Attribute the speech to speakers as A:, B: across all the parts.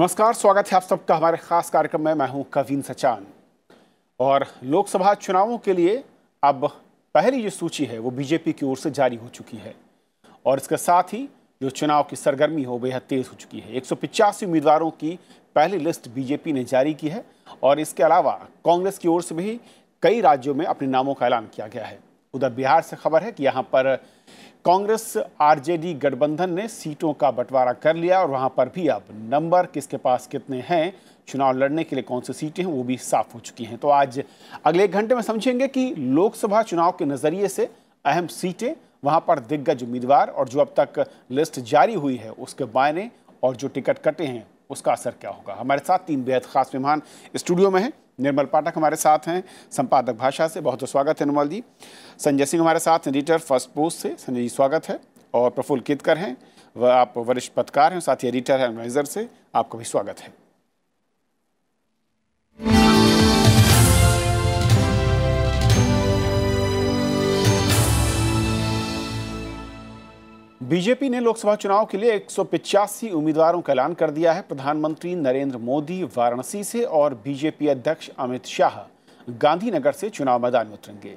A: नमस्कार स्वागत है आप सबका हमारे खास कार्यक्रम में मैं हूं कवीन सचान और लोकसभा चुनावों के लिए अब पहली जो सूची है वो बीजेपी की ओर से जारी हो चुकी है और इसके साथ ही जो चुनाव की सरगर्मी हो बेहद तेज़ हो चुकी है एक उम्मीदवारों की पहली लिस्ट बीजेपी ने जारी की है और इसके अलावा कांग्रेस की ओर से भी कई राज्यों में अपने नामों का ऐलान किया गया है उधर बिहार से खबर है कि यहाँ पर कांग्रेस आरजेडी गठबंधन ने सीटों का बंटवारा कर लिया और वहां पर भी अब नंबर किसके पास कितने हैं चुनाव लड़ने के लिए कौन सी सीटें हैं वो भी साफ हो चुकी हैं तो आज अगले घंटे में समझेंगे कि लोकसभा चुनाव के नज़रिए से अहम सीटें वहां पर दिग्गज उम्मीदवार और जो अब तक लिस्ट जारी हुई है उसके बायने और जो टिकट कटे हैं उसका असर क्या होगा हमारे साथ तीन बेहद खास मेहमान स्टूडियो में हैं निर्मल पाठक हमारे साथ हैं संपादक भाषा से बहुत बहुत स्वागत है निर्मल जी संजय सिंह हमारे साथ एडिटर फर्स्ट पोस्ट से संजय जी स्वागत है और प्रफुल्ल कितकर हैं वह आप वरिष्ठ पत्रकार हैं साथ ही एडिटर हैं एडवाइजर से आपका भी स्वागत है बीजेपी ने लोकसभा चुनाव के लिए एक उम्मीदवारों का ऐलान कर दिया है प्रधानमंत्री नरेंद्र मोदी वाराणसी से और बीजेपी अध्यक्ष अमित शाह गांधीनगर से चुनाव मैदान में उतरेंगे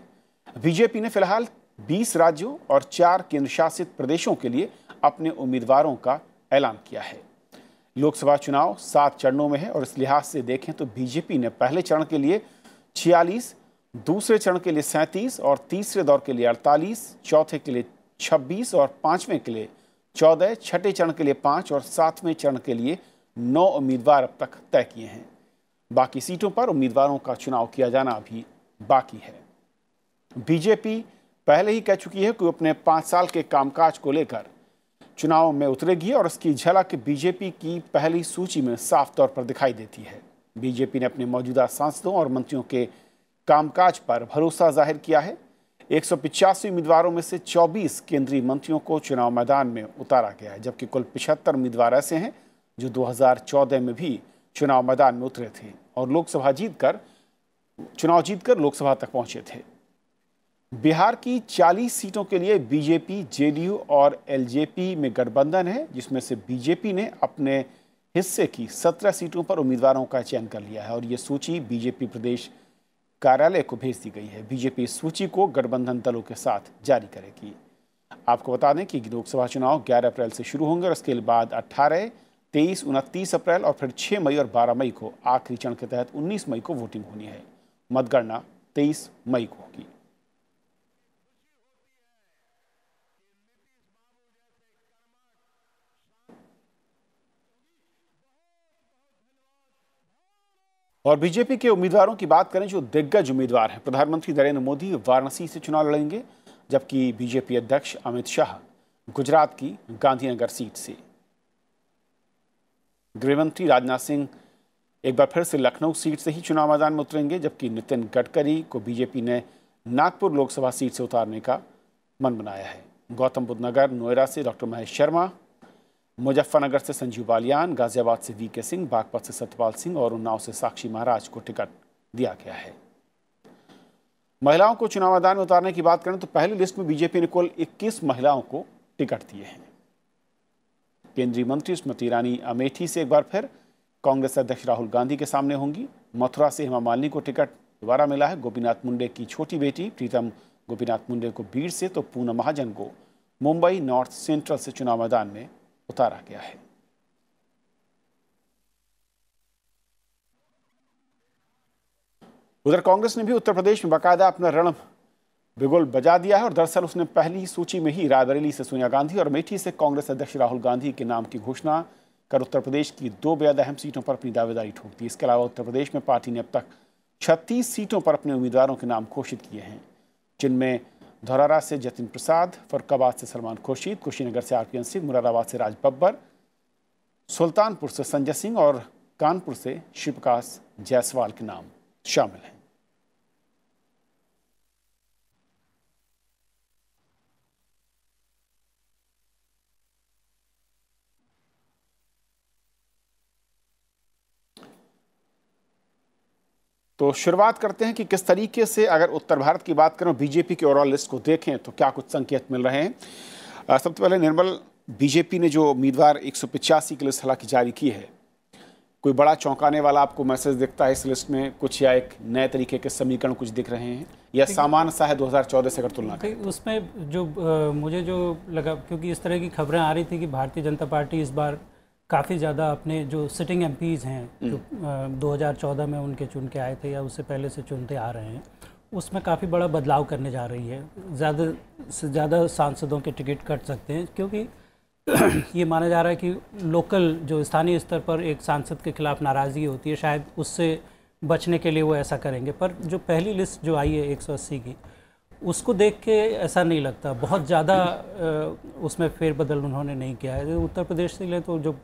A: बीजेपी ने फिलहाल 20 राज्यों और चार केंद्र शासित प्रदेशों के लिए अपने उम्मीदवारों का ऐलान किया है लोकसभा चुनाव सात चरणों में है और इस लिहाज से देखें तो बीजेपी ने पहले चरण के लिए छियालीस दूसरे चरण के लिए सैंतीस और तीसरे दौर के लिए अड़तालीस चौथे के लिए छब्बीस और पाँचवें के लिए चौदह छठे चरण के लिए पाँच और सातवें चरण के लिए नौ उम्मीदवार अब तक तय किए हैं बाकी सीटों पर उम्मीदवारों का चुनाव किया जाना अभी बाकी है बीजेपी पहले ही कह चुकी है कि अपने पाँच साल के कामकाज को लेकर चुनाव में उतरेगी और उसकी झलक बीजेपी की पहली सूची में साफ तौर पर दिखाई देती है बीजेपी ने अपने मौजूदा सांसदों और मंत्रियों के कामकाज पर भरोसा जाहिर किया है एक उम्मीदवारों में से 24 केंद्रीय मंत्रियों को चुनाव मैदान में उतारा गया है जबकि कुल पिछहत्तर उम्मीदवार ऐसे हैं जो 2014 में भी चुनाव मैदान में उतरे थे और लोकसभा जीतकर चुनाव जीतकर लोकसभा तक पहुंचे थे बिहार की 40 सीटों के लिए बीजेपी जेडीयू और एलजेपी में गठबंधन है जिसमें से बीजेपी ने अपने हिस्से की 17 सीटों पर उम्मीदवारों का चयन कर लिया है और ये सूची बीजेपी प्रदेश कार्यालय को भेज दी गई है बीजेपी सूची को गठबंधन दलों के साथ जारी करेगी आपको बता दें कि लोकसभा चुनाव 11 अप्रैल से शुरू होंगे और इसके बाद 18, 23, उनतीस अप्रैल और फिर 6 मई और 12 मई को आखिरी चरण के तहत 19 मई को वोटिंग होनी है मतगणना 23 मई को होगी और बीजेपी के उम्मीदवारों की बात करें जो दिग्गज उम्मीदवार हैं प्रधानमंत्री नरेंद्र मोदी वाराणसी से चुनाव लड़ेंगे जबकि बीजेपी अध्यक्ष अमित शाह गुजरात की गांधीनगर सीट से गृहमंत्री राजनाथ सिंह एक बार फिर से लखनऊ सीट से ही चुनाव मैदान में उतरेंगे जबकि नितिन गडकरी को बीजेपी ने नागपुर लोकसभा सीट से उतारने का मन बनाया है गौतम बुद्ध नगर नोएडा से डॉक्टर महेश शर्मा मुजफ्फरनगर से संजीव बालियान गाजियाबाद से वी के सिंह बागपत से सतपाल सिंह और उन्नाव से साक्षी महाराज को टिकट दिया गया है महिलाओं को चुनाव मैदान में उतारने की बात करें तो पहली लिस्ट में बीजेपी ने कुल 21 महिलाओं को टिकट दिए हैं केंद्रीय मंत्री स्मृति ईरानी अमेठी से एक बार फिर कांग्रेस अध्यक्ष राहुल गांधी के सामने होंगी मथुरा से हेमा मालिनी को टिकट दोबारा मिला है गोपीनाथ मुंडे की छोटी बेटी प्रीतम गोपीनाथ मुंडे को बीड़ से तो पूनम महाजन को मुंबई नॉर्थ सेंट्रल से चुनाव मैदान में उतारा गया है उधर कांग्रेस ने भी उत्तर प्रदेश में बाकायदा अपना रण बिगुल बजा दिया है और दरअसल उसने पहली सूची में ही रायबरेली से सोनिया गांधी और मेठी से कांग्रेस अध्यक्ष राहुल गांधी के नाम की घोषणा कर उत्तर प्रदेश की दो बेहद अहम सीटों पर अपनी दावेदारी ठोक दी इसके अलावा उत्तर प्रदेश में पार्टी ने अब तक छत्तीस सीटों पर अपने उम्मीदवारों के नाम घोषित किए हैं जिनमें धौरारा से जतिन प्रसाद फरुखाबाद से सलमान खुर्शीद कुशीनगर से आरपीएन सिंह मुरादाबाद से राज बब्बर सुल्तानपुर से संजय सिंह और कानपुर से शिवप्रकाश जायसवाल के नाम शामिल हैं तो शुरुआत करते हैं कि किस तरीके से अगर उत्तर भारत की बात करें बीजेपी की ओवरऑल लिस्ट को देखें तो क्या कुछ संकेत मिल रहे हैं सबसे पहले निर्मल बीजेपी ने जो उम्मीदवार एक की लिस्ट हालांकि जारी की है कोई बड़ा चौंकाने वाला आपको मैसेज दिखता है इस लिस्ट में कुछ या एक नए तरीके के समीकरण कुछ दिख रहे हैं या सामान सा है 2014 से अगर तुलना
B: करें तो? उसमें जो आ, मुझे जो लगा क्योंकि इस तरह की खबरें आ रही थी कि भारतीय जनता पार्टी इस बार काफ़ी ज़्यादा अपने जो सिटिंग एम हैं हम्म। जो दो हज़ार में उनके चुन के आए थे या उससे पहले से चुनते आ रहे हैं उसमें काफ़ी बड़ा बदलाव करने जा रही है ज़्यादा से ज़्यादा सांसदों के टिकट कट सकते हैं क्योंकि ये माना जा रहा है कि लोकल जो स्थानीय स्तर पर एक सांसद के खिलाफ नाराज़गी होती है शायद उससे बचने के लिए वो ऐसा करेंगे पर जो पहली लिस्ट जो आई है एक की उसको देख के ऐसा नहीं लगता बहुत ज़्यादा उसमें फेरबदल उन्होंने नहीं किया है उत्तर प्रदेश से ले तो जो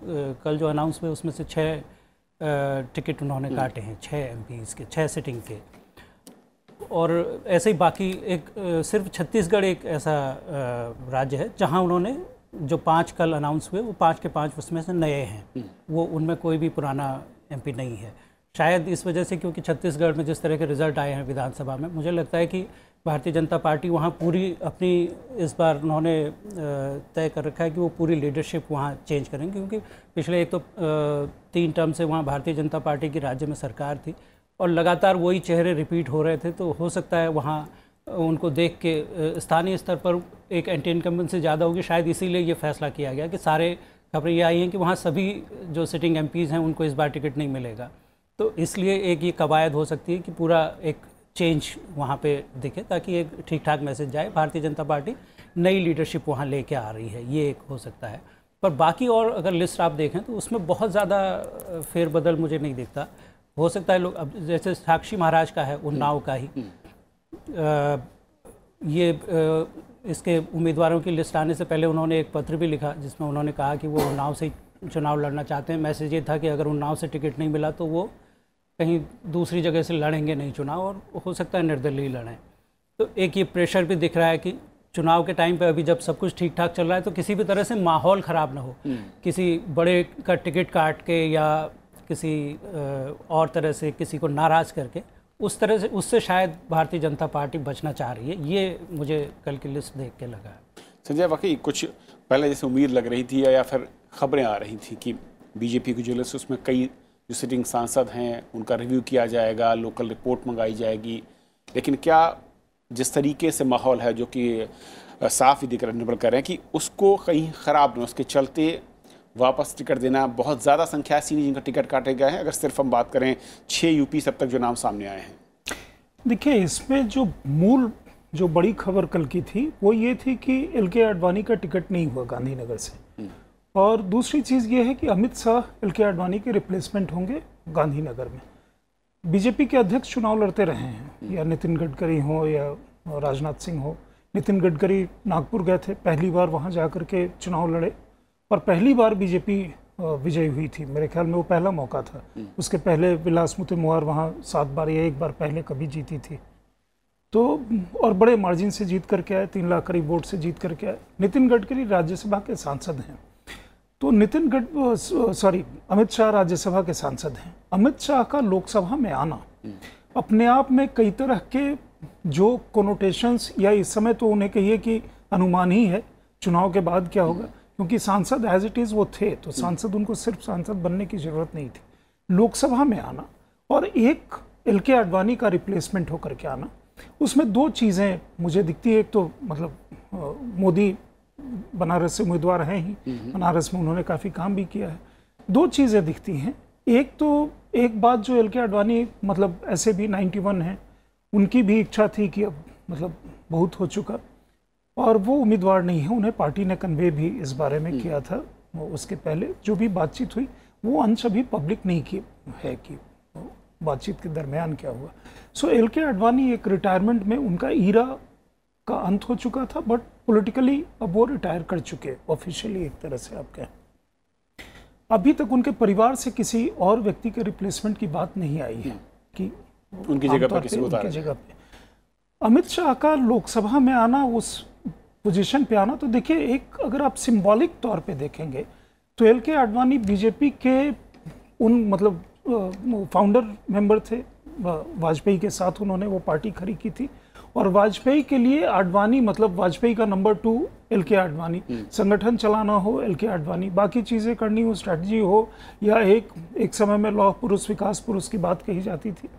B: कल जो अनाउंस हुए उसमें से छः टिकट उन्होंने हम्म। काटे हैं छः एम के छः सिटिंग के और ऐसे ही बाकी एक सिर्फ छत्तीसगढ़ एक ऐसा राज्य है जहां उन्होंने जो पांच कल अनाउंस हुए वो पांच के पांच उसमें से नए हैं हम्म। वो उनमें कोई भी पुराना एमपी नहीं है शायद इस वजह से क्योंकि छत्तीसगढ़ में जिस तरह के रिजल्ट आए हैं विधानसभा में मुझे लगता है कि भारतीय जनता पार्टी वहाँ पूरी अपनी इस बार उन्होंने तय कर रखा है कि वो पूरी लीडरशिप वहाँ चेंज करेंगे क्योंकि पिछले एक तो तीन टर्म से वहाँ भारतीय जनता पार्टी की राज्य में सरकार थी और लगातार वही चेहरे रिपीट हो रहे थे तो हो सकता है वहाँ उनको देख के स्थानीय स्तर पर एक एंटी से ज़्यादा होगी शायद इसीलिए ये फैसला किया गया कि सारे खबरें ये आई हैं कि वहाँ सभी जो सिटिंग एम हैं उनको इस बार टिकट नहीं मिलेगा तो इसलिए एक ये कवायद हो सकती है कि पूरा एक चेंज वहाँ पे दिखे ताकि एक ठीक ठाक मैसेज जाए भारतीय जनता पार्टी नई लीडरशिप वहाँ लेके आ रही है ये एक हो सकता है पर बाकी और अगर लिस्ट आप देखें तो उसमें बहुत ज़्यादा फेरबदल मुझे नहीं दिखता हो सकता है लोग अब जैसे साक्षी महाराज का है उन्नाव हम्म। का ही आ, हम्म। ये आ, इसके उम्मीदवारों की लिस्ट आने से पहले उन्होंने एक पत्र भी लिखा जिसमें उन्होंने कहा कि वो उन्नाव से चुनाव लड़ना चाहते हैं मैसेज ये था कि अगर उन्नाव से टिकट नहीं मिला तो वो कहीं दूसरी जगह से लड़ेंगे नहीं चुनाव और हो सकता है निर्दलीय लड़ें तो एक ये प्रेशर भी दिख रहा है कि चुनाव के टाइम पे अभी जब सब कुछ ठीक ठाक चल रहा है तो किसी भी तरह से माहौल ख़राब ना हो हम्म। किसी बड़े का टिकट काट के या किसी और तरह से किसी को नाराज़ करके उस तरह से उससे शायद भारतीय जनता पार्टी बचना चाह रही है ये मुझे कल की लिस्ट देख के लगा है
A: संजय वाकई कुछ पहले जैसे उम्मीद लग रही थी या फिर खबरें आ रही थी कि बीजेपी की जो लिस्ट उसमें कई जो सिटिंग सांसद हैं उनका रिव्यू किया जाएगा लोकल रिपोर्ट मंगाई जाएगी लेकिन क्या जिस तरीके से माहौल है जो कि साफ ही दिख रहा निर्भर करें कि उसको कहीं ख़राब ना उसके चलते वापस टिकट देना बहुत ज़्यादा संख्या ऐसी नहीं जिनका टिकट काटे गए हैं अगर सिर्फ हम बात करें छः यूपी सब तक जो नाम सामने आए हैं
C: देखिए इसमें जो मूल जो बड़ी खबर कल की थी वो ये थी कि एल के आडवाणी का टिकट नहीं हुआ गांधीनगर से और दूसरी चीज़ ये है कि अमित शाह एल के आडवाणी के रिप्लेसमेंट होंगे गांधीनगर में बीजेपी के अध्यक्ष चुनाव लड़ते रहे हैं या नितिन गडकरी हो या राजनाथ सिंह हो नितिन गडकरी नागपुर गए थे पहली बार वहाँ जा कर के चुनाव लड़े और पहली बार बीजेपी विजयी हुई थी मेरे ख्याल में वो पहला मौका था हम्म। उसके पहले विलास मुते मुहार वहाँ सात बार या एक बार पहले कभी जीती थी तो और बड़े मार्जिन से जीत करके आए तीन लाख करीब वोट से जीत करके आए नितिन गडकरी राज्यसभा के सांसद हैं तो नितिन गड सॉरी अमित शाह राज्यसभा के सांसद हैं अमित शाह का लोकसभा में आना अपने आप में कई तरह के जो कोनोटेशंस या इस समय तो उन्हें कहिए कि अनुमान ही है चुनाव के बाद क्या होगा क्योंकि सांसद एज इट इज़ वो थे तो सांसद उनको सिर्फ सांसद बनने की ज़रूरत नहीं थी लोकसभा में आना और एक एल के आडवाणी का रिप्लेसमेंट होकर के आना उसमें दो चीज़ें मुझे दिखती है एक तो मतलब मोदी बनारस से उम्मीदवार हैं ही हम्म। बनारस में उन्होंने काफ़ी काम भी किया है दो चीज़ें दिखती हैं एक तो एक बात जो एल के आडवाणी मतलब ऐसे भी 91 हैं उनकी भी इच्छा थी कि अब मतलब बहुत हो चुका और वो उम्मीदवार नहीं है उन्हें पार्टी ने कन्वे भी इस बारे में हम्म। किया था वो उसके पहले जो भी बातचीत हुई वो अंश अभी पब्लिक नहीं की है कि बातचीत के दरमियान क्या हुआ सो एल के आडवाणी एक रिटायरमेंट में उनका ईरा का अंत हो चुका था बट पॉलिटिकली अब वो रिटायर कर चुके ऑफिशियली एक तरह से आप कहें अभी तक उनके परिवार से किसी और व्यक्ति के रिप्लेसमेंट की बात नहीं आई है कि उनकी जगह पर किसी उनकी जगह पे अमित शाह का लोकसभा में आना उस पोजीशन पे आना तो देखिए एक अगर आप सिंबॉलिक तौर पे देखेंगे तो एल के आडवाणी बीजेपी के उन मतलब फाउंडर मेंबर थे वाजपेयी के साथ उन्होंने वो पार्टी खड़ी की थी और वाजपेयी के लिए आडवाणी मतलब वाजपेयी का नंबर टू एल के आडवाणी संगठन चलाना हो एल के आडवाणी बाकी चीज़ें करनी हो स्ट्रैटी हो या एक एक समय में लौह पुरुष विकास पुरुष की बात कही जाती थी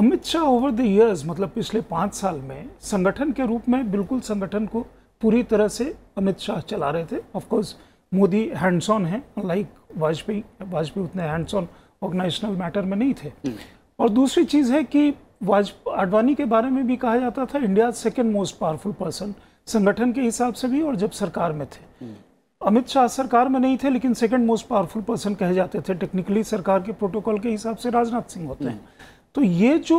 C: Amit Shah over the years मतलब पिछले पाँच साल में संगठन के रूप में बिल्कुल संगठन को पूरी तरह से अमित शाह चला रहे थे ऑफकोर्स मोदी हैंड्स ऑन हैं लाइक वाजपेयी वाजपेयी उतने हैंड्स ऑन ऑर्गेनाइजेशनल मैटर में नहीं थे हम्म। और दूसरी चीज़ है कि वाजपेयी आडवाणी के बारे में भी कहा जाता था India second most powerful person संगठन के हिसाब से भी और जब सरकार में थे हम्म। अमित शाह सरकार में नहीं थे लेकिन सेकंड मोस्ट पावरफुल पर्सन कहे जाते थे टेक्निकली सरकार के प्रोटोकॉल के हिसाब से राजनाथ सिंह होते हैं हम्म। तो ये जो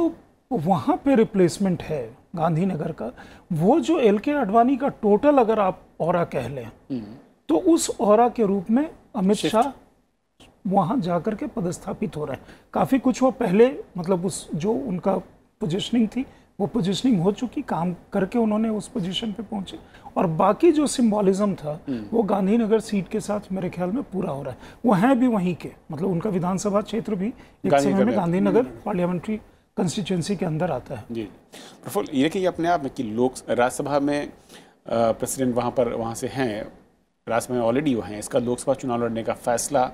C: वहाँ पे रिप्लेसमेंट है गांधीनगर का वो जो एल के अडवाणी का टोटल अगर आप और कह लें हम्म। तो उस और के रूप में अमित शाह वहाँ जा कर के पदस्थापित हो रहे हैं काफ़ी कुछ वो पहले मतलब उस जो उनका पोजिशनिंग थी वो पोजिशनिंग हो चुकी काम करके उन्होंने उस पोजिशन पे पहुँचे और बाकी जो सिम्बॉलिज्म था हम्म। वो गांधीनगर सीट के साथ मेरे ख्याल में पूरा हो रहा है वो हैं भी वहीं के मतलब उनका विधानसभा क्षेत्र भी एक समय में गांधीनगर हम्म। पार्लियामेंट्री कंस्टिट्यूंसी के अंदर आता है
A: जी प्रफुल ये कि अपने आप में कि लोक राज्यसभा में प्रेसिडेंट वहाँ पर वहाँ से हैं राज्यसभा में ऑलरेडी वो हैं इसका लोकसभा चुनाव लड़ने का फैसला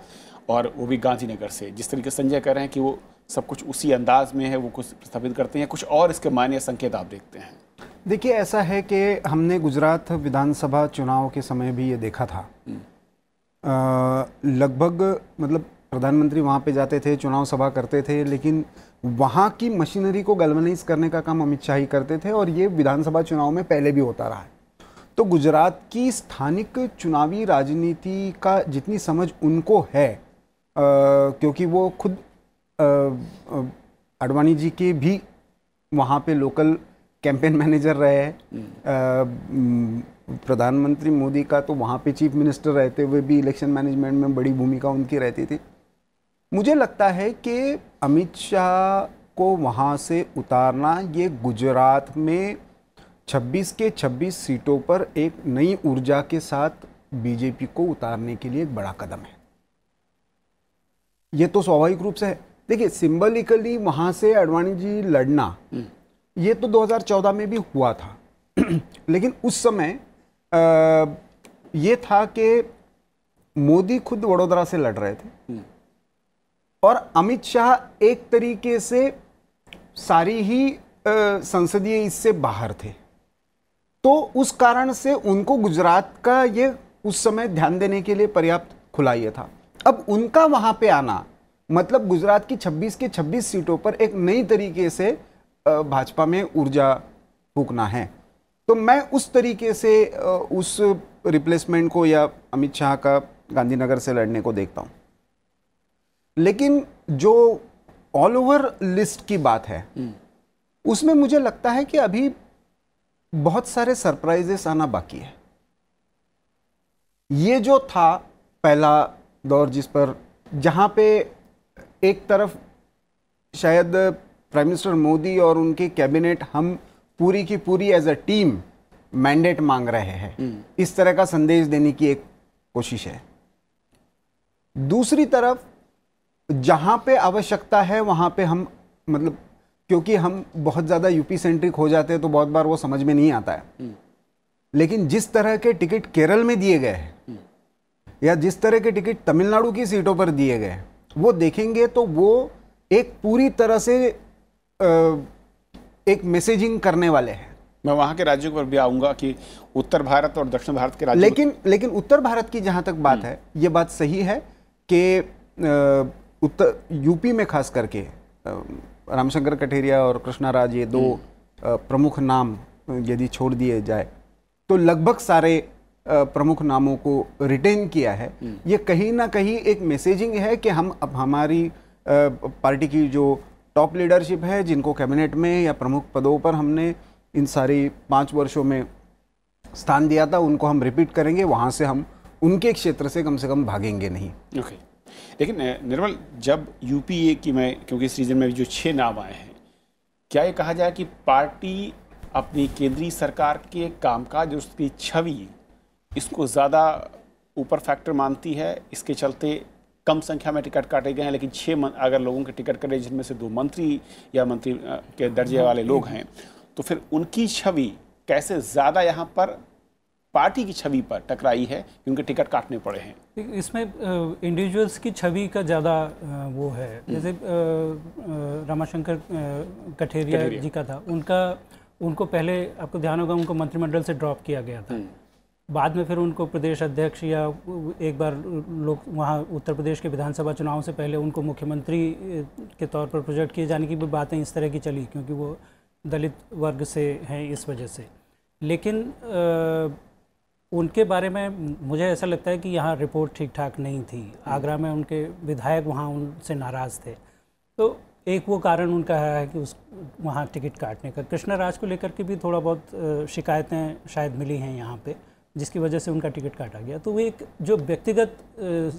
A: और वो भी गांधीनगर से जिस तरीके संजय कह रहे हैं कि वो सब कुछ उसी अंदाज में है वो कुछ प्रस्थापित करते हैं कुछ और इसके मान्य संकेत आप देखते हैं
D: देखिए ऐसा है कि हमने गुजरात विधानसभा चुनाव के समय भी ये देखा था हम्म। लगभग मतलब प्रधानमंत्री वहाँ पे जाते थे चुनाव सभा करते थे लेकिन वहाँ की मशीनरी को गलवनाइज करने का काम अमित शाह ही करते थे और ये विधानसभा चुनाव में पहले भी होता रहा है तो गुजरात की स्थानिक चुनावी राजनीति का जितनी समझ उनको है क्योंकि वो खुद अडवाणी जी के भी वहाँ पे लोकल कैंपेन मैनेजर रहे हैं हम्म। प्रधानमंत्री मोदी का तो वहाँ पे चीफ मिनिस्टर रहते हुए भी इलेक्शन मैनेजमेंट में बड़ी भूमिका उनकी रहती थी मुझे लगता है कि अमित शाह को वहाँ से उतारना ये गुजरात में 26 के 26 सीटों पर एक नई ऊर्जा के साथ बीजेपी को उतारने के लिए एक बड़ा कदम है ये तो स्वाभाविक रूप से है देखिए सिंबलिकली वहां से अडवाणी जी लड़ना ये तो 2014 में भी हुआ था लेकिन उस समय आ, ये था कि मोदी खुद वडोदरा से लड़ रहे थे हम्म। और अमित शाह एक तरीके से सारी ही संसदीय इससे बाहर थे तो उस कारण से उनको गुजरात का ये उस समय ध्यान देने के लिए पर्याप्त खुलाइए था अब उनका वहां पे आना मतलब गुजरात की 26 के 26 सीटों पर एक नई तरीके से भाजपा में ऊर्जा फूकना है तो मैं उस तरीके से उस रिप्लेसमेंट को या अमित शाह का गांधीनगर से लड़ने को देखता हूं लेकिन जो ऑल ओवर लिस्ट की बात है हम्म। उसमें मुझे लगता है कि अभी बहुत सारे सरप्राइजेस आना बाकी है ये जो था पहला दौर जिस पर जहाँ पे एक तरफ शायद प्राइम मिनिस्टर मोदी और उनके कैबिनेट हम पूरी की पूरी एज अ टीम मैंडेट मांग रहे हैं हम्म। इस तरह का संदेश देने की एक कोशिश है दूसरी तरफ जहाँ पे आवश्यकता है वहाँ पे हम मतलब क्योंकि हम बहुत ज़्यादा यूपी सेंट्रिक हो जाते हैं तो बहुत बार वो समझ में नहीं आता है हम्म। लेकिन जिस तरह के टिकट केरल में दिए गए हैं या जिस तरह के टिकट तमिलनाडु की सीटों पर दिए गए वो देखेंगे तो वो एक पूरी तरह से एक
A: मैसेजिंग करने वाले हैं मैं वहाँ के राज्यों पर भी आऊँगा कि उत्तर भारत और दक्षिण भारत के राज्य लेकिन
D: लेकिन उत्तर भारत की जहाँ तक बात हम्म। है ये बात सही है कि उत्तर यूपी में खास करके रामशंकर कठेरिया और कृष्णा राज ये दो हम्म। प्रमुख नाम यदि छोड़ दिए जाए तो लगभग सारे प्रमुख नामों को रिटेन किया है हम्म। ये कहीं ना कहीं एक मैसेजिंग है कि हम अब हमारी पार्टी की जो टॉप लीडरशिप है जिनको कैबिनेट में या प्रमुख पदों पर हमने इन सारी पाँच वर्षों में स्थान दिया था उनको हम रिपीट करेंगे वहाँ से हम उनके क्षेत्र से कम से कम भागेंगे नहीं
A: ओके लेकिन निर्मल जब यूपीए की मैं क्योंकि इस रीजन में जो छः नाम आए हैं क्या ये कहा जाए कि पार्टी अपनी केंद्रीय सरकार के कामकाज उसकी छवि इसको ज़्यादा ऊपर फैक्टर मानती है इसके चलते कम संख्या में टिकट काटे गए हैं लेकिन छः अगर लोगों के टिकट कटे जिनमें से दो मंत्री या मंत्री के दर्जे वाले हाँ। लोग हैं तो फिर उनकी छवि कैसे ज़्यादा यहाँ पर पार्टी की छवि पर टकराई है क्योंकि टिकट काटने पड़े हैं
B: इसमें इंडिविजुअल्स की छवि का ज़्यादा वो है हम्म। जैसे रामाशंकर कठेरिया जी का था उनका उनको पहले आपको ध्यान होगा उनको मंत्रिमंडल से ड्रॉप किया गया था हम्म। बाद में फिर उनको प्रदेश अध्यक्ष या एक बार लोग वहाँ उत्तर प्रदेश के विधानसभा चुनाव से पहले उनको मुख्यमंत्री के तौर पर प्रोजेक्ट किए जाने की भी बातें इस तरह की चली क्योंकि वो दलित वर्ग से हैं इस वजह से लेकिन आ, उनके बारे में मुझे ऐसा लगता है कि यहाँ रिपोर्ट ठीक ठाक नहीं थी आगरा में उनके विधायक वहाँ उनसे नाराज़ थे तो एक वो कारण उनका है कि उस वहाँ टिकट काटने का कृष्णा राज को लेकर के भी थोड़ा बहुत शिकायतें शायद मिली हैं यहाँ पर जिसकी वजह से उनका टिकट काटा गया तो वो एक जो व्यक्तिगत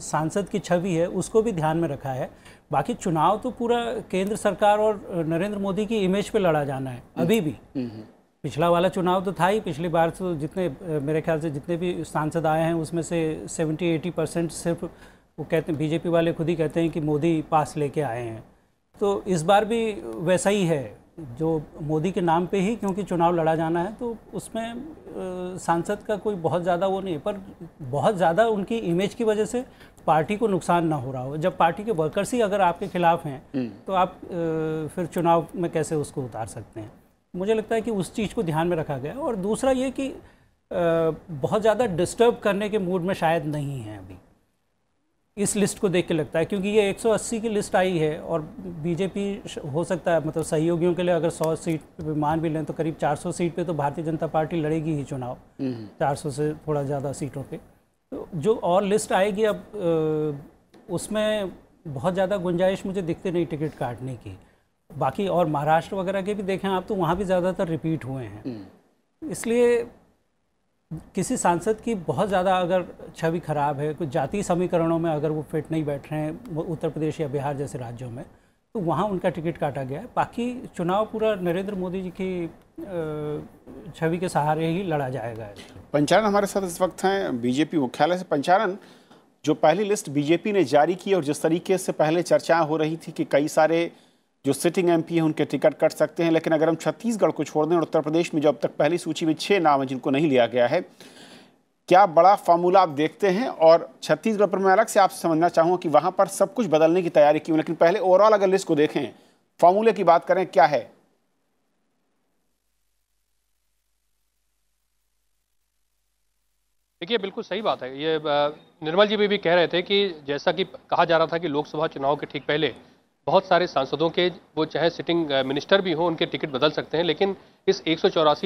B: सांसद की छवि है उसको भी ध्यान में रखा है बाकी चुनाव तो पूरा केंद्र सरकार और नरेंद्र मोदी की इमेज पे लड़ा जाना है हम्म, अभी भी हम्म, हम्म। पिछला वाला चुनाव तो था ही पिछली बार तो जितने मेरे ख्याल से जितने भी सांसद आए हैं उसमें से सेवेंटी एटी परसेंट सिर्फ वो कहते हैं बीजेपी वाले खुद ही कहते हैं कि मोदी पास लेके आए हैं तो इस बार भी वैसा ही है जो मोदी के नाम पे ही क्योंकि चुनाव लड़ा जाना है तो उसमें सांसद का कोई बहुत ज़्यादा वो नहीं है पर बहुत ज़्यादा उनकी इमेज की वजह से पार्टी को नुकसान ना हो रहा हो जब पार्टी के वर्कर्स ही अगर आपके खिलाफ हैं हम्म। तो आप फिर चुनाव में कैसे उसको उतार सकते हैं मुझे लगता है कि उस चीज़ को ध्यान में रखा गया और दूसरा ये कि बहुत ज़्यादा डिस्टर्ब करने के मूड में शायद नहीं है अभी इस लिस्ट को देख के लगता है क्योंकि ये 180 की लिस्ट आई है और बीजेपी हो सकता है मतलब सहयोगियों के लिए अगर 100 सीट मान भी लें तो करीब 400 सीट पे तो भारतीय जनता पार्टी लड़ेगी ही चुनाव 400 हम्म। से थोड़ा ज़्यादा सीटों पे तो जो और लिस्ट आएगी अब उसमें बहुत ज़्यादा गुंजाइश मुझे दिखती नहीं टिकट काटने की बाकी और महाराष्ट्र वगैरह के भी देखें आप तो वहाँ भी ज़्यादातर रिपीट हुए हैं हम्म। इसलिए किसी सांसद की बहुत ज़्यादा अगर छवि खराब है कुछ जातीय समीकरणों में अगर वो फिट नहीं बैठ रहे हैं उत्तर प्रदेश या बिहार जैसे राज्यों में तो वहाँ उनका टिकट काटा गया है बाकी चुनाव पूरा नरेंद्र मोदी जी की छवि के सहारे ही लड़ा जाएगा
A: पंचारण हमारे साथ इस वक्त हैं बीजेपी मुख्यालय से पंचारण जो पहली लिस्ट बीजेपी ने जारी की और जिस तरीके से पहले चर्चाएं हो रही थी कि कई सारे जो सिटिंग एमपी हैं उनके टिकट कट सकते हैं लेकिन अगर हम छत्तीसगढ़ को छोड़ दें और उत्तर प्रदेश में जो अब तक पहली सूची में छः नाम हैं जिनको नहीं लिया गया है क्या बड़ा फार्मूला आप देखते हैं और छत्तीसगढ़ पर मैं अलग से आपसे समझना चाहूँगा कि वहाँ पर सब कुछ बदलने की तैयारी क्यों लेकिन पहले ओवरऑल अगर लिस्ट को देखें फार्मूले की बात करें क्या है
E: देखिए बिल्कुल सही बात है ये निर्मल जी भी, भी कह रहे थे कि जैसा कि कहा जा रहा था कि लोकसभा चुनाव के ठीक पहले बहुत सारे सांसदों के वो चाहे सिटिंग मिनिस्टर भी हों उनके टिकट बदल सकते हैं लेकिन इस एक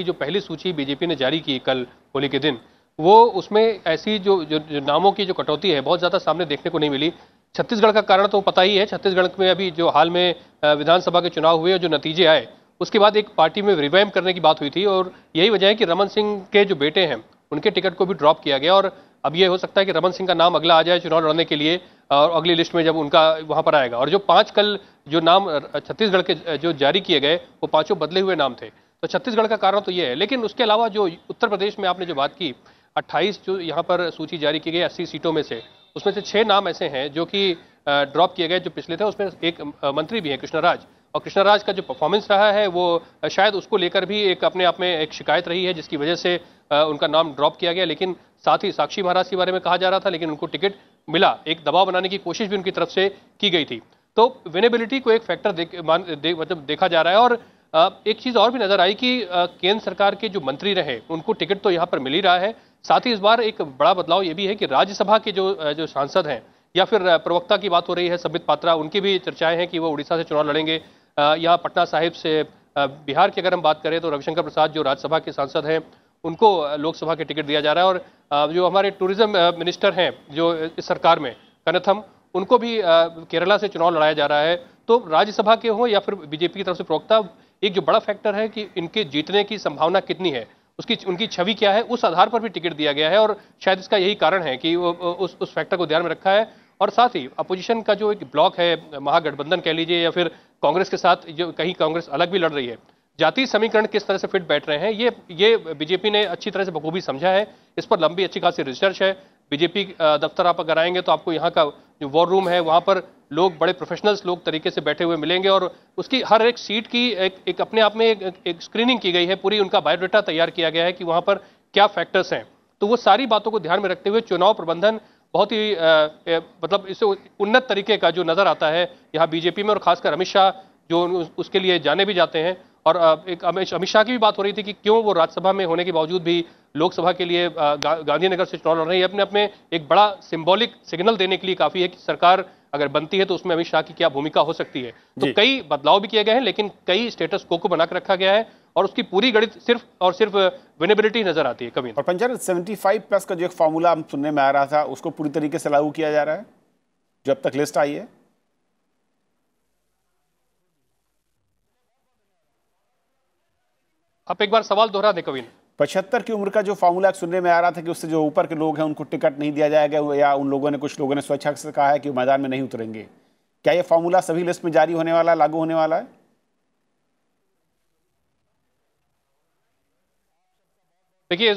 E: जो पहली सूची बीजेपी ने जारी की कल होली के दिन वो उसमें ऐसी जो, जो, जो नामों की जो कटौती है बहुत ज़्यादा सामने देखने को नहीं मिली छत्तीसगढ़ का कारण तो पता ही है छत्तीसगढ़ में अभी जो हाल में विधानसभा के चुनाव हुए और जो नतीजे आए उसके बाद एक पार्टी में रिवैम करने की बात हुई थी और यही वजह है कि रमन सिंह के जो बेटे हैं उनके टिकट को भी ड्रॉप किया गया और अब ये हो सकता है कि रमन सिंह का नाम अगला आ जाए चुनाव लड़ने के लिए और अगली लिस्ट में जब उनका वहां पर आएगा और जो पांच कल जो नाम छत्तीसगढ़ के जो जारी किए गए वो पांचों बदले हुए नाम थे तो छत्तीसगढ़ का कारण तो ये है लेकिन उसके अलावा जो उत्तर प्रदेश में आपने जो बात की 28 जो यहाँ पर सूची जारी की गई अस्सी सीटों में से उसमें से छः नाम ऐसे हैं जो कि ड्रॉप किए गए जो पिछले थे उसमें एक मंत्री भी हैं कृष्णराज और कृष्णराज का जो परफॉर्मेंस रहा है वो शायद उसको लेकर भी एक अपने आप में एक शिकायत रही है जिसकी वजह से उनका नाम ड्रॉप किया गया लेकिन साथ ही साक्षी महाराज के बारे में कहा जा रहा था लेकिन उनको टिकट मिला एक दबाव बनाने की कोशिश भी उनकी तरफ से की गई थी तो विनेबिलिटी को एक फैक्टर देख मान दे, मतलब देखा जा रहा है और एक चीज़ और भी नज़र आई कि केंद्र सरकार के जो मंत्री रहे उनको टिकट तो यहाँ पर मिल ही रहा है साथ ही इस बार एक बड़ा बदलाव ये भी है कि राज्यसभा के जो जो सांसद हैं या फिर प्रवक्ता की बात हो रही है सबित पात्रा उनकी भी चर्चाएं हैं कि वो उड़ीसा से चुनाव लड़ेंगे या पटना साहिब से बिहार की अगर हम बात करें तो रविशंकर प्रसाद जो राज्यसभा के सांसद हैं उनको लोकसभा के टिकट दिया जा रहा है और जो हमारे टूरिज्म मिनिस्टर हैं जो इस सरकार में कनथम उनको भी केरला से चुनाव लड़ाया जा रहा है तो राज्यसभा के हों या फिर बीजेपी की तरफ से प्रवक्ता एक जो बड़ा फैक्टर है कि इनके जीतने की संभावना कितनी है उसकी उनकी छवि क्या है उस आधार पर भी टिकट दिया गया है और शायद इसका यही कारण है कि उस उस फैक्टर को ध्यान में रखा है और साथ ही अपोजिशन का जो एक ब्लॉक है महागठबंधन कह लीजिए या फिर कांग्रेस के साथ जो कहीं कांग्रेस अलग भी लड़ रही है जाति समीकरण किस तरह से फिट बैठ रहे हैं ये ये बीजेपी ने अच्छी तरह से बखूबी समझा है इस पर लंबी अच्छी खासी रिसर्च है बीजेपी दफ्तर आप अगर आएंगे तो आपको यहाँ का जो वॉर रूम है वहाँ पर लोग बड़े प्रोफेशनल्स लोग तरीके से बैठे हुए मिलेंगे और उसकी हर एक सीट की एक, एक अपने आप में एक, एक स्क्रीनिंग की गई है पूरी उनका बायोडाटा तैयार किया गया है कि वहाँ पर क्या फैक्टर्स हैं तो वो सारी बातों को ध्यान में रखते हुए चुनाव प्रबंधन बहुत ही मतलब इससे उन्नत तरीके का जो नज़र आता है यहाँ बीजेपी में और खासकर अमित शाह जो उसके लिए जाने भी जाते हैं और एक अमित शाह की भी बात हो रही थी कि क्यों वो राज्यसभा में होने के बावजूद भी लोकसभा के लिए गांधीनगर से चुनाव लड़ रही है अपने अपने एक बड़ा सिंबॉलिक सिग्नल देने के लिए काफ़ी है कि सरकार अगर बनती है तो उसमें अमित शाह की क्या भूमिका हो सकती है तो कई बदलाव भी किए गए हैं लेकिन कई स्टेटस को को बनाकर रखा गया है और उसकी पूरी गणित सिर्फ और सिर्फ विनेबिलिटी नजर आती है कभी और
A: पंचायत सेवेंटी फाइव प्लस का जो एक फॉर्मूला हम सुनने में आ रहा था उसको पूरी तरीके से लागू किया जा रहा है जब तक लिस्ट आई है
E: आप एक बार सवाल दोहरा दे कविन
A: पचहत्तर की उम्र का जो फॉर्मूला सुनने में आ रहा था कि उससे जो ऊपर के लोग हैं उनको टिकट नहीं दिया जाएगा या उन लोगों ने कुछ लोगों ने स्वेच्छा से कहा है कि मैदान में नहीं उतरेंगे क्या ये फॉर्मूला सभी लिस्ट में जारी होने वाला लागू होने वाला है
E: देखिए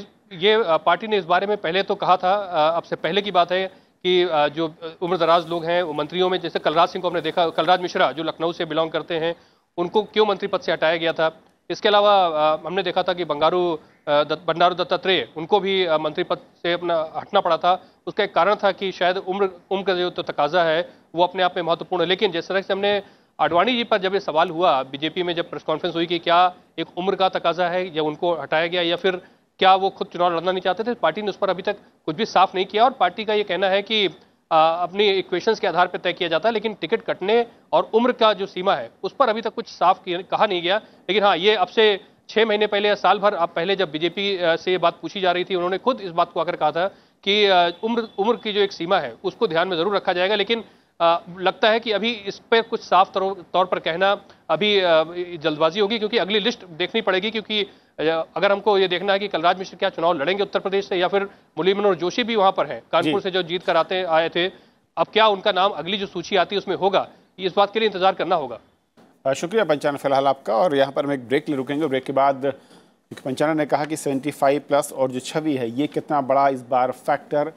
E: ये पार्टी ने इस बारे में पहले तो कहा था अब से पहले की बात है कि जो उम्रदराज लोग हैं मंत्रियों में जैसे कलराज सिंह को हमने देखा कलराज मिश्रा जो लखनऊ से बिलोंग करते हैं उनको क्यों मंत्री पद से हटाया गया था इसके अलावा हमने देखा था कि बंगारू बंडारू दत्तात्रेय उनको भी मंत्री पद से अपना हटना पड़ा था उसका एक कारण था कि शायद उम्र उम्र का जो तो तकाजा है वो अपने आप में महत्वपूर्ण है लेकिन जिस तरह से हमने आडवाणी जी पर जब ये सवाल हुआ बीजेपी में जब प्रेस कॉन्फ्रेंस हुई कि क्या एक उम्र का तकाजा है या उनको हटाया गया या फिर क्या वो खुद चुनाव लड़ना नहीं चाहते थे पार्टी ने उस पर अभी तक कुछ भी साफ नहीं किया और पार्टी का ये कहना है कि अपनी इक्वेशंस के आधार पर तय किया जाता है लेकिन टिकट कटने और उम्र का जो सीमा है उस पर अभी तक कुछ साफ कहा नहीं गया लेकिन हाँ ये अब से छः महीने पहले या साल भर आप पहले जब बीजेपी से ये बात पूछी जा रही थी उन्होंने खुद इस बात को आकर कहा था कि उम्र उम्र की जो एक सीमा है उसको ध्यान में जरूर रखा जाएगा लेकिन लगता है कि अभी इस पर कुछ साफ तौर पर कहना अभी जल्दबाजी होगी क्योंकि अगली लिस्ट देखनी पड़ेगी क्योंकि अगर हमको ये देखना है कि कलराज मिश्र क्या चुनाव लड़ेंगे उत्तर प्रदेश से या फिर मुली मनोहर जोशी भी वहां पर है कानपुर से जो जीत कर आते आए थे अब क्या उनका नाम अगली जो सूची आती है उसमें होगा इस बात के लिए इंतजार करना होगा
A: शुक्रिया पंचान फिलहाल आपका और यहाँ पर हम एक ब्रेक ले रुकेंगे ब्रेक के बाद पंचाना ने कहा कि सेवेंटी प्लस और जो छवि है ये कितना बड़ा इस बार फैक्टर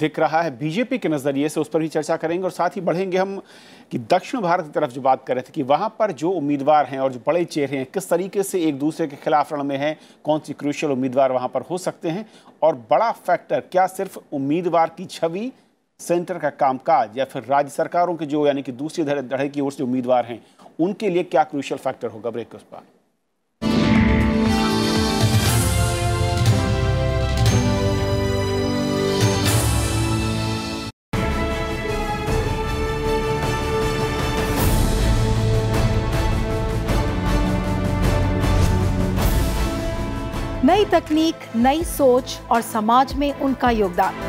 A: दिख रहा है बीजेपी के नज़रिए से उस पर भी चर्चा करेंगे और साथ ही बढ़ेंगे हम कि दक्षिण भारत की तरफ जो बात कर रहे थे कि वहां पर जो उम्मीदवार हैं और जो बड़े चेहरे हैं किस तरीके से एक दूसरे के खिलाफ रण में हैं कौन सी क्रूशियल उम्मीदवार वहां पर हो सकते हैं और बड़ा फैक्टर क्या सिर्फ उम्मीदवार की छवि सेंटर का कामकाज या फिर राज्य सरकारों के जो यानी कि दूसरी धड़े की ओर से उम्मीदवार हैं उनके लिए क्या क्रूशल फैक्टर होगा ब्रेक के उस पर
C: नई तकनीक नई सोच और समाज में उनका योगदान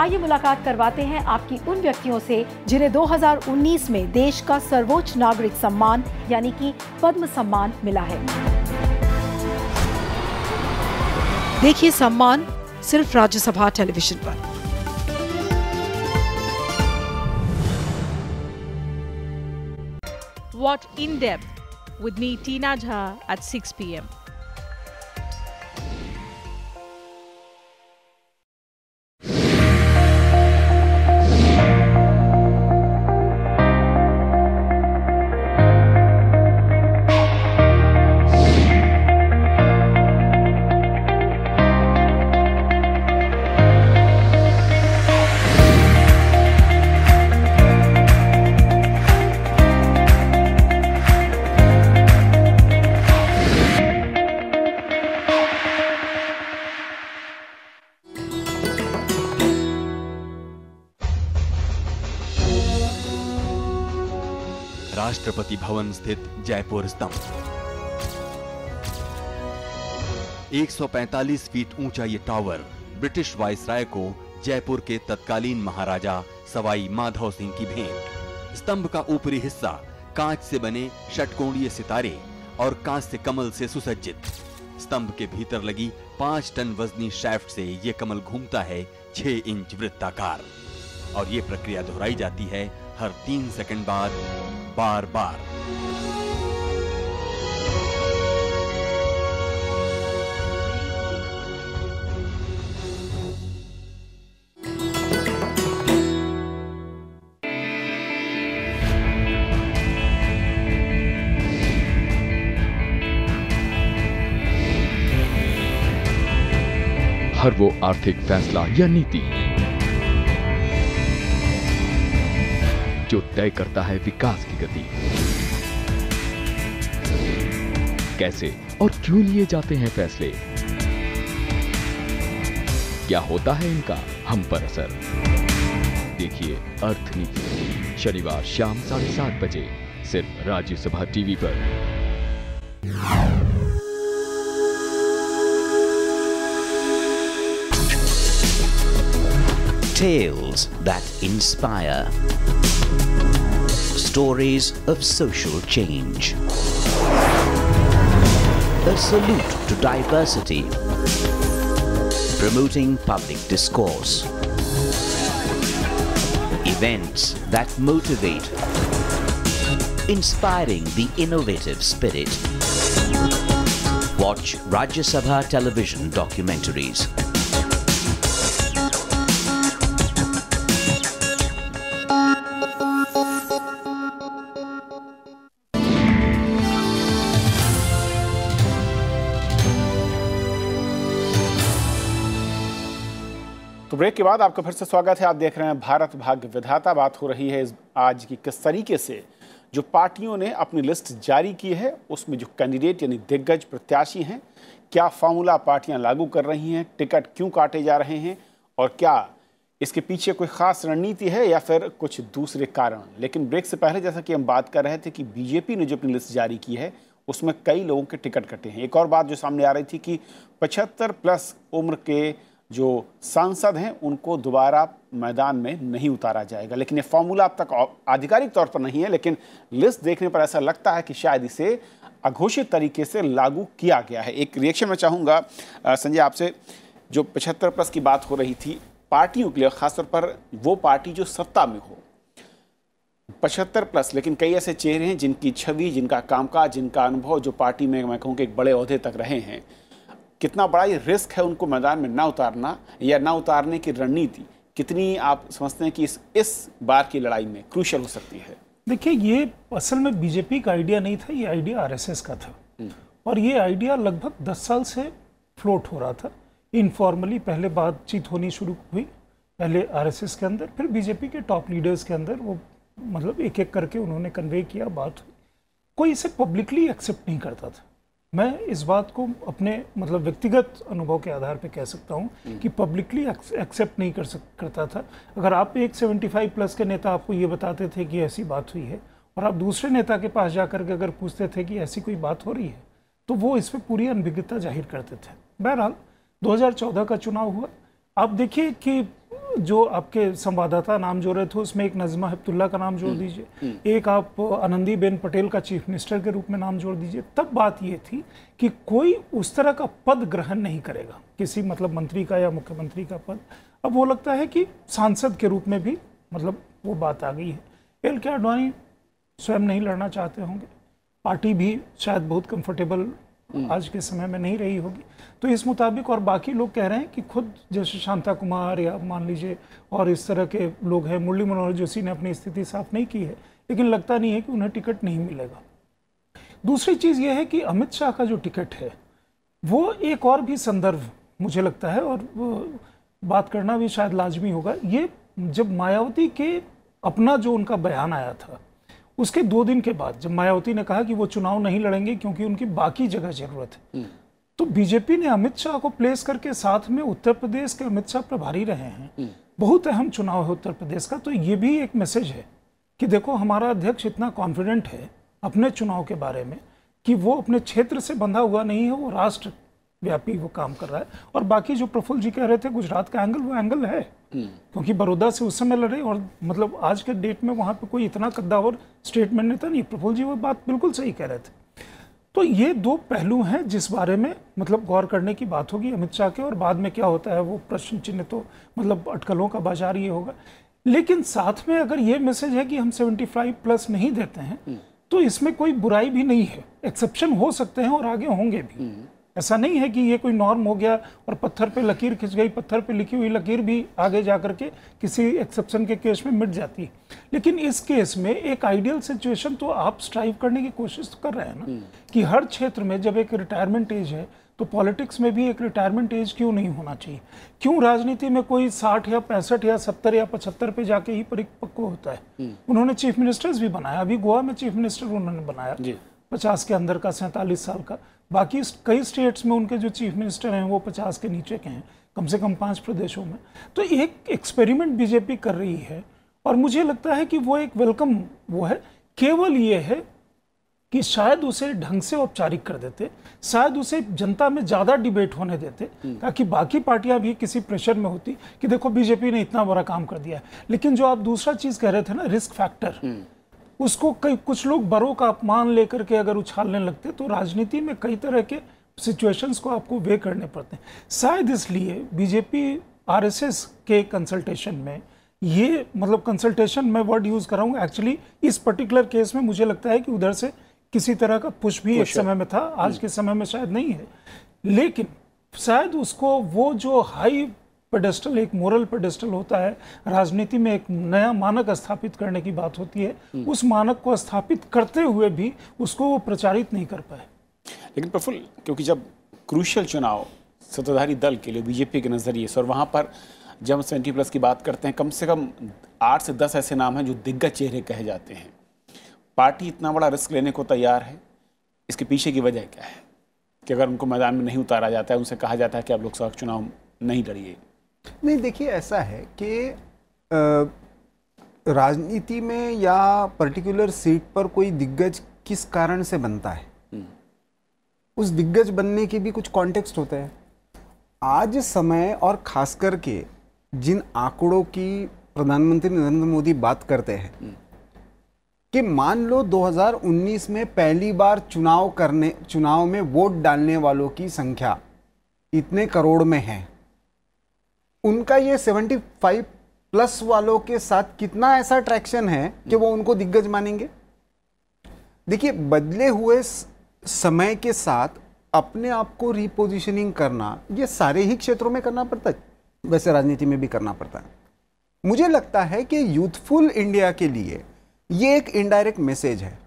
C: आइए मुलाकात करवाते हैं आपकी उन व्यक्तियों से जिन्हें 2019 में देश का सर्वोच्च नागरिक सम्मान यानी कि पद्म सम्मान मिला है देखिए सम्मान सिर्फ राज्यसभा टेलीविजन पर
B: Watch in Depth with me, Tina Jha, at 6 p.m.
D: राष्ट्रपति भवन स्थित जयपुर स्तंभ 145 फीट ऊंचा ये टावर ब्रिटिश वायसराय को जयपुर के तत्कालीन महाराजा सवाई माधव सिंह की भेंट स्तंभ का ऊपरी हिस्सा कांच से बने षटकोणीय सितारे और कांच से कमल से सुसज्जित स्तंभ के भीतर लगी पांच टन वजनी शैफ्ट से यह कमल घूमता है छह इंच वृत्ताकार और ये प्रक्रिया दोहराई जाती है हर तीन सेकंड बाद बार बार
E: हर वो आर्थिक फैसला या नीति जो तय करता है विकास की गति कैसे और क्यों लिए जाते हैं फैसले क्या होता है इनका हम पर असर देखिए अर्थनीति शनिवार शाम साढ़े सात बजे सिर्फ राज्यसभा टीवी पर
D: tales that inspire. stories of social change. A salute to diversity, promoting public discourse. Events that motivate, inspiring the innovative spirit. Watch Rajya Sabha television documentaries.
A: Break के बाद आपका फिर से स्वागत है आप देख रहे हैं भारत भाग्य विधाता बात हो रही है आज की किस तरीके से जो पार्टियों ने अपनी लिस्ट जारी की है उसमें जो कैंडिडेट यानी दिग्गज प्रत्याशी हैं क्या फार्मूला पार्टियां लागू कर रही हैं टिकट क्यों काटे जा रहे हैं और क्या इसके पीछे कोई खास रणनीति है या फिर कुछ दूसरे कारण लेकिन ब्रेक से पहले जैसा कि हम बात कर रहे थे कि बीजेपी ने जो अपनी लिस्ट जारी की है उसमें कई लोगों के टिकट कटे हैं एक और बात जो सामने आ रही थी कि पचहत्तर प्लस उम्र के जो सांसद हैं उनको दोबारा मैदान में नहीं उतारा जाएगा लेकिन ये फॉर्मूला अब तक आधिकारिक तौर पर नहीं है लेकिन लिस्ट देखने पर ऐसा लगता है कि शायद इसे अघोषित तरीके से लागू किया गया है एक रिएक्शन मैं चाहूँगा संजय आपसे जो पचहत्तर प्लस की बात हो रही थी पार्टियों के लिए खासतौर पर वो पार्टी जो सत्ता में हो पचहत्तर प्लस लेकिन कई ऐसे चेहरे हैं जिनकी छवि जिनका कामकाज जिनका अनुभव जो पार्टी में मैं कहूँ कि एक बड़े अहदे तक रहे हैं कितना बड़ा ये रिस्क है उनको मैदान में ना उतारना या ना उतारने की रणनीति कितनी आप समझते हैं कि इस इस बार की लड़ाई में क्रूशल हो सकती है
C: देखिए ये असल में बीजेपी का आइडिया नहीं था ये आइडिया आरएसएस का था हम्म। और ये आइडिया लगभग दस साल से फ्लोट हो रहा था इनफॉर्मली पहले बातचीत होनी शुरू हुई पहले आरएसएस के अंदर फिर बीजेपी के टॉप लीडर्स के अंदर वो मतलब एक एक करके उन्होंने कन्वे किया बात हुई कोई इसे पब्लिकली एक्सेप्ट नहीं करता था मैं इस बात को अपने मतलब व्यक्तिगत अनुभव के आधार पर कह सकता हूँ हम्म। कि पब्लिकली एक्सेप्ट नहीं कर सक करता था अगर आप एक सेवेंटी फाइव प्लस के नेता आपको ये बताते थे कि ऐसी बात हुई है और आप दूसरे नेता के पास जा करके अगर पूछते थे कि ऐसी कोई बात हो रही है तो वो इस पर पूरी अनभिज्ञता जाहिर करते थे बहरहाल 2014 का चुनाव हुआ आप देखिए कि जो आपके संवाददाता नाम जोड़ रहे थे उसमें एक नजमा हिब्तुल्ला का नाम जोड़ हम्म, दीजिए हम्म। एक आप आनंदी बेन पटेल का चीफ मिनिस्टर के रूप में नाम जोड़ दीजिए तब बात ये थी कि कोई उस तरह का पद ग्रहण नहीं करेगा किसी मतलब मंत्री का या मुख्यमंत्री का पद अब वो लगता है कि सांसद के रूप में भी मतलब वो बात आ गई है एल के आडवाणी स्वयं नहीं लड़ना चाहते होंगे पार्टी भी शायद बहुत कंफर्टेबल आज के समय में नहीं रही होगी तो इस मुताबिक और बाकी लोग कह रहे हैं कि खुद जैसे शांता कुमार या मान लीजिए और इस तरह के लोग हैं मुरली मनोहर जोशी ने अपनी स्थिति साफ नहीं की है लेकिन लगता नहीं है कि उन्हें टिकट नहीं मिलेगा दूसरी चीज़ यह है कि अमित शाह का जो टिकट है वो एक और भी संदर्भ मुझे लगता है और बात करना भी शायद लाजमी होगा ये जब मायावती के अपना जो उनका बयान आया था उसके दो दिन के बाद जब मायावती ने कहा कि वो चुनाव नहीं लड़ेंगे क्योंकि उनकी बाकी जगह जरूरत है हम्म। तो बीजेपी ने अमित शाह को प्लेस करके साथ में उत्तर प्रदेश के अमित शाह प्रभारी रहे हैं हम्म। बहुत अहम चुनाव है उत्तर प्रदेश का तो ये भी एक मैसेज है कि देखो हमारा अध्यक्ष इतना कॉन्फिडेंट है अपने चुनाव के बारे में कि वो अपने क्षेत्र से बंधा हुआ नहीं है वो राष्ट्र व्यापी वो काम कर रहा है और बाकी जो प्रफुल्ल जी कह रहे थे गुजरात का एंगल वो एंगल है हम्म। क्योंकि बड़ौदा से उस समय लड़े और मतलब आज के डेट में वहाँ पर कोई इतना कद्दावर स्टेटमेंट नहीं था नहीं प्रफुल्ल जी वो बात बिल्कुल सही कह रहे थे तो ये दो पहलू हैं जिस बारे में मतलब गौर करने की बात होगी अमित शाह के और बाद में क्या होता है वो प्रश्न चिन्ह तो मतलब अटकलों का बाजार ये होगा लेकिन साथ में अगर ये मैसेज है कि हम 75 प्लस नहीं देते हैं हम्म। तो इसमें कोई बुराई भी नहीं है एक्सेप्शन हो सकते हैं और आगे होंगे भी हम्म। ऐसा नहीं है कि ये कोई नॉर्म हो गया और पत्थर पे लकीर खिंच गई पत्थर पे लिखी हुई लकीर भी आगे जा कर के किसी एक्सेप्शन के केस में मिट जाती है लेकिन इस केस में एक आइडियल सिचुएशन तो आप स्ट्राइव करने की कोशिश तो कर रहे हैं ना हम्म। कि हर क्षेत्र में जब एक रिटायरमेंट एज है तो पॉलिटिक्स में भी एक रिटायरमेंट एज क्यों नहीं होना चाहिए क्यों राजनीति में कोई साठ या पैंसठ या सत्तर या पचहत्तर पे जाके ही परिपक्व होता है हम्म। उन्होंने चीफ मिनिस्टर्स भी बनाया अभी गोवा में चीफ मिनिस्टर उन्होंने बनाया पचास के अंदर का सैंतालीस साल का बाकी कई स्टेट्स में उनके जो चीफ मिनिस्टर हैं वो पचास के नीचे के हैं कम से कम पांच प्रदेशों में तो एक एक्सपेरिमेंट बीजेपी कर रही है और मुझे लगता है कि वो एक वेलकम वो है केवल ये है कि शायद उसे ढंग से औपचारिक कर देते शायद उसे जनता में ज़्यादा डिबेट होने देते हम्म। ताकि बाकी पार्टियां भी किसी प्रेशर में होती कि देखो बीजेपी ने इतना बड़ा काम कर दिया है लेकिन जो आप दूसरा चीज़ कह रहे थे ना रिस्क हम्म। फैक्टर उसको कई कुछ लोग बड़ों का अपमान लेकर के अगर उछालने लगते तो राजनीति में कई तरह के सिचुएशंस को आपको वे करने पड़ते हैं शायद इसलिए बीजेपी आरएसएस के कंसल्टेशन में ये मतलब कंसल्टेशन मैं वर्ड यूज़ कर रहा हूँ एक्चुअली इस पर्टिकुलर केस में मुझे लगता है कि उधर से किसी तरह का पुश भी एक समय में था आज हम्म। के समय में शायद नहीं है लेकिन शायद उसको वो जो हाई पेडेस्टल एक मोरल पेडेस्टल होता है राजनीति में एक नया मानक स्थापित करने की बात होती है हम्म। उस मानक को स्थापित करते हुए भी उसको वो प्रचारित नहीं कर पाए
A: लेकिन प्रफुल्ल क्योंकि जब क्रूशल चुनाव सत्ताधारी दल के लिए बीजेपी के नज़रिए से और वहाँ पर जब हम सेवेंटी प्लस की बात करते हैं कम से कम आठ से दस ऐसे नाम हैं जो दिग्गज चेहरे कहे जाते हैं पार्टी इतना बड़ा रिस्क लेने को तैयार है इसके पीछे की वजह क्या है कि अगर उनको मैदान में नहीं उतारा जाता है उनसे कहा जाता है कि आप लोकसभा चुनाव नहीं लड़िए
D: नहीं देखिए ऐसा है कि राजनीति में या पर्टिकुलर सीट पर कोई दिग्गज किस कारण से बनता है हम्म। उस दिग्गज बनने के भी कुछ कॉन्टेक्स्ट होते हैं आज समय और खास करके जिन आंकड़ों की प्रधानमंत्री नरेंद्र मोदी बात करते हैं हम्म। कि मान लो 2019 में पहली बार चुनाव करने चुनाव में वोट डालने वालों की संख्या इतने करोड़ में है उनका ये 75 प्लस वालों के साथ कितना ऐसा अट्रैक्शन है कि वो उनको दिग्गज मानेंगे देखिए बदले हुए समय के साथ अपने आप को रिपोजिशनिंग करना ये सारे ही क्षेत्रों में करना पड़ता है वैसे राजनीति में भी करना पड़ता है मुझे लगता है कि यूथफुल इंडिया के लिए ये एक इनडायरेक्ट मैसेज है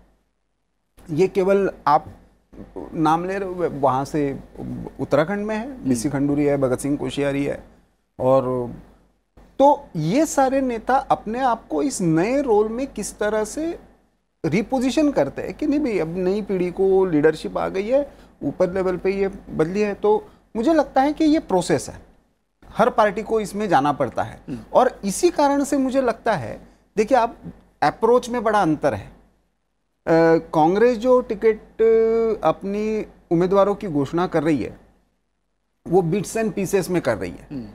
D: ये केवल आप नाम ले रहे हो वहाँ से उत्तराखंड में है बीसी हम्म। खंडूरी है भगत सिंह कोशियारी है और तो ये सारे नेता अपने आप को इस नए रोल में किस तरह से रिपोजिशन करते हैं कि नहीं भाई अब नई पीढ़ी को लीडरशिप आ गई है ऊपर लेवल पे ये बदली है तो मुझे लगता है कि ये प्रोसेस है हर पार्टी को इसमें जाना पड़ता है हम्म। और इसी कारण से मुझे लगता है देखिए आप अप्रोच में बड़ा अंतर है कांग्रेस जो टिकट अपनी उम्मीदवारों की घोषणा कर रही है वो बिट्स एंड पीसेस में कर रही है हम्म।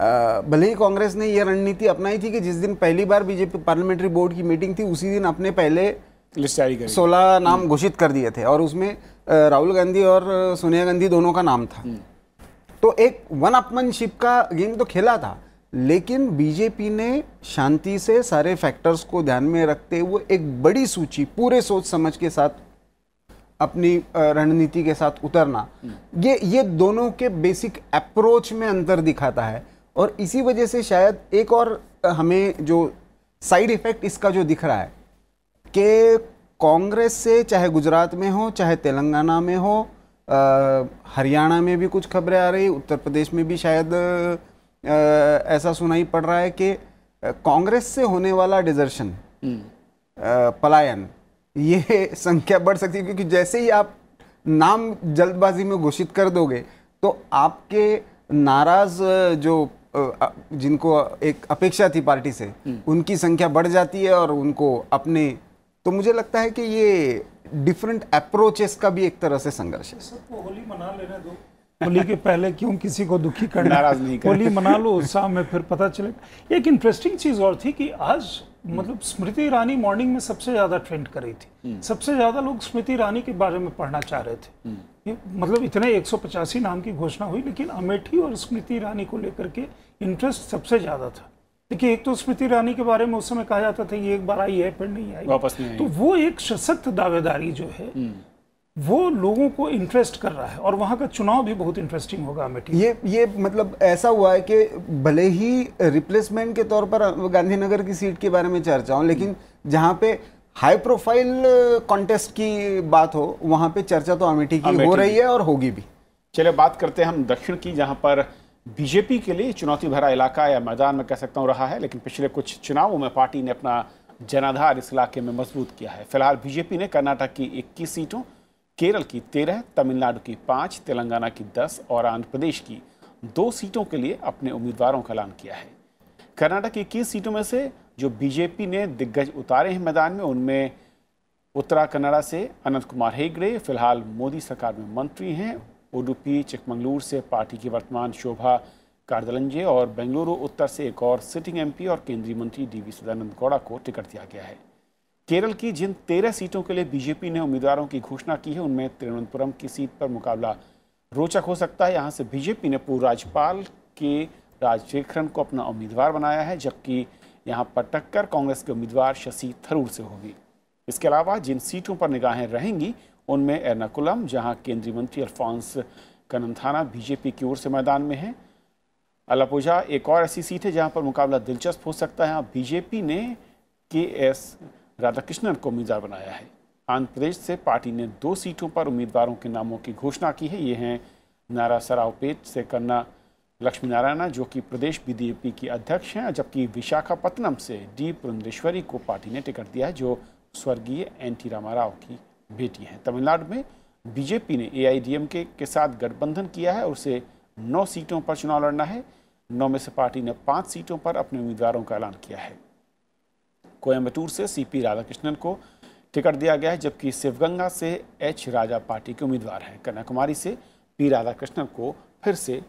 D: भले ही कांग्रेस ने यह रणनीति अपनाई थी कि जिस दिन पहली बार बीजेपी पार्लियामेंट्री बोर्ड की मीटिंग थी उसी दिन अपने पहले लिस्ट जारी कर सोलह हम्म। नाम घोषित कर दिए थे और उसमें राहुल गांधी और सोनिया गांधी दोनों का नाम था हम्म। तो एक वन अपमनशिप का गेम तो खेला था लेकिन बीजेपी ने शांति से सारे फैक्टर्स को ध्यान में रखते हुए एक बड़ी सूची पूरे सोच समझ के साथ अपनी रणनीति के साथ उतरना हम्म। ये ये दोनों के बेसिक अप्रोच में अंतर दिखाता है और इसी वजह से शायद एक और हमें जो साइड इफ़ेक्ट इसका जो दिख रहा है कि कांग्रेस से चाहे गुजरात में हो चाहे तेलंगाना में हो हरियाणा में भी कुछ खबरें आ रही उत्तर प्रदेश में भी शायद आ, ऐसा सुनाई पड़ रहा है कि कांग्रेस से होने वाला डिजर्शन हम्म। पलायन ये संख्या बढ़ सकती है क्योंकि जैसे ही आप नाम जल्दबाजी में घोषित कर दोगे तो आपके नाराज जो जिनको एक अपेक्षा थी पार्टी से हम्म। उनकी संख्या बढ़ जाती है और उनको अपने तो मुझे लगता है कि ये डिफरेंट अप्रोचेस का भी एक तरह से संघर्ष है
C: तो होली मना लेने दो
D: होली के पहले क्यों किसी को दुखी करना नाराज नहीं कर होली मना लो उत्साह में फिर पता चले एक
C: इंटरेस्टिंग चीज और थी कि आज हम्म। मतलब स्मृति ईरानी मॉर्निंग में सबसे ज्यादा ट्रेंड कर रही थी हम्म। सबसे ज्यादा लोग स्मृति ईरानी के बारे में पढ़ना चाह रहे थे मतलब इतने एक नाम की घोषणा हुई लेकिन अमेठी और स्मृति ईरानी को लेकर के इंटरेस्ट सबसे ज़्यादा था देखिए एक तो स्मृति ईरानी के बारे में उस समय कहा जाता था ये एक बार आई है फिर नहीं आई वापस नहीं तो वो एक सशक्त
D: दावेदारी जो है हम्म।
C: वो लोगों को इंटरेस्ट कर रहा है और वहाँ का चुनाव भी बहुत इंटरेस्टिंग होगा अमेठी
D: ये ये मतलब ऐसा हुआ है कि भले ही रिप्लेसमेंट के तौर पर गांधीनगर की सीट के बारे में चर्चा हो लेकिन जहाँ पे हाई प्रोफाइल कॉन्टेस्ट की बात हो वहाँ पे चर्चा तो अमेठी की हाँ, हो रही है
A: और होगी भी चलिए बात करते हैं हम दक्षिण की जहाँ पर बीजेपी के लिए चुनौती भरा इलाका या मैदान में कह सकता हूँ रहा है लेकिन पिछले कुछ चुनावों में पार्टी ने अपना जनाधार इस इलाके में मजबूत किया है फिलहाल बीजेपी ने कर्नाटक की इक्कीस सीटों केरल की तेरह तमिलनाडु की पाँच तेलंगाना की दस और आंध्र प्रदेश की दो सीटों के लिए अपने उम्मीदवारों का ऐलान किया है कर्नाटक की इक्कीस सीटों में से जो बीजेपी ने दिग्गज उतारे हैं मैदान में उनमें उत्तरा कन्नड़ा से अनंत कुमार हेगड़े फिलहाल मोदी सरकार में मंत्री हैं उडुपी चिकमंगलूर से पार्टी की वर्तमान शोभा कार्दलंजे और बेंगलुरु उत्तर से एक और सिटिंग एमपी और केंद्रीय मंत्री डीवी सदानंद गौड़ा को टिकट दिया गया है केरल की जिन तेरह सीटों के लिए बीजेपी ने उम्मीदवारों की घोषणा की है उनमें तिरुवनंतपुरम की सीट पर मुकाबला रोचक हो सकता है यहाँ से बीजेपी ने पूर्व राज्यपाल के राजशेखरन को अपना उम्मीदवार बनाया है जबकि यहाँ पर टक्कर कांग्रेस के उम्मीदवार शशि थरूर से होगी इसके अलावा जिन सीटों पर निगाहें रहेंगी उनमें एर्नाकुलम जहां केंद्रीय मंत्री अल्फांस कनंथाना बीजेपी की ओर से मैदान में हैं अलापुजा एक और ऐसी सीट है जहाँ पर मुकाबला दिलचस्प हो सकता है बीजेपी ने के एस राधाकृष्णन को उम्मीदवार बनाया है आंध्र प्रदेश से पार्टी ने दो सीटों पर उम्मीदवारों के नामों की घोषणा की है ये हैं नारा सरावपेट से करना लक्ष्मी नारायणा जो कि प्रदेश बीजेपी की अध्यक्ष हैं जबकि विशाखापत्तनम से डी पुरंदेश्वरी को पार्टी ने टिकट दिया है जो स्वर्गीय एन टी रामा राव की बेटी हैं तमिलनाडु में बीजेपी ने एआईडीएमके के साथ गठबंधन किया है और उसे नौ सीटों पर चुनाव लड़ना है नौ में से पार्टी ने पाँच सीटों पर अपने उम्मीदवारों का ऐलान किया है कोयम्बटूर से पी राधाकृष्णन को टिकट दिया गया है जबकि शिवगंगा से एच राजा पार्टी के उम्मीदवार हैं कन्याकुमारी से पी राधाकृष्णन को फिर से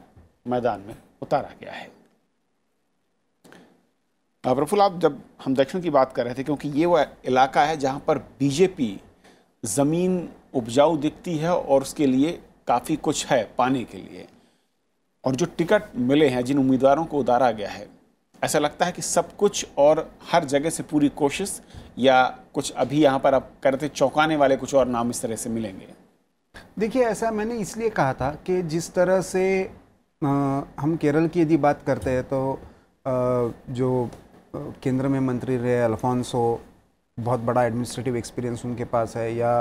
A: मैदान में उतारा गया है अब रफुल आप जब हम दक्षिण की बात कर रहे थे क्योंकि ये वह इलाका है जहाँ पर बीजेपी ज़मीन उपजाऊ दिखती है और उसके लिए काफ़ी कुछ है पाने के लिए और जो टिकट मिले हैं जिन उम्मीदवारों को उतारा गया है ऐसा लगता है कि सब कुछ और हर जगह से पूरी कोशिश या कुछ अभी यहाँ पर आप करते चौंकाने वाले कुछ और नाम इस तरह से मिलेंगे
D: देखिए ऐसा मैंने इसलिए कहा था कि जिस तरह से हम केरल की यदि बात करते हैं तो जो केंद्र में मंत्री रहे अल्फोंसो बहुत बड़ा एडमिनिस्ट्रेटिव एक्सपीरियंस उनके पास है या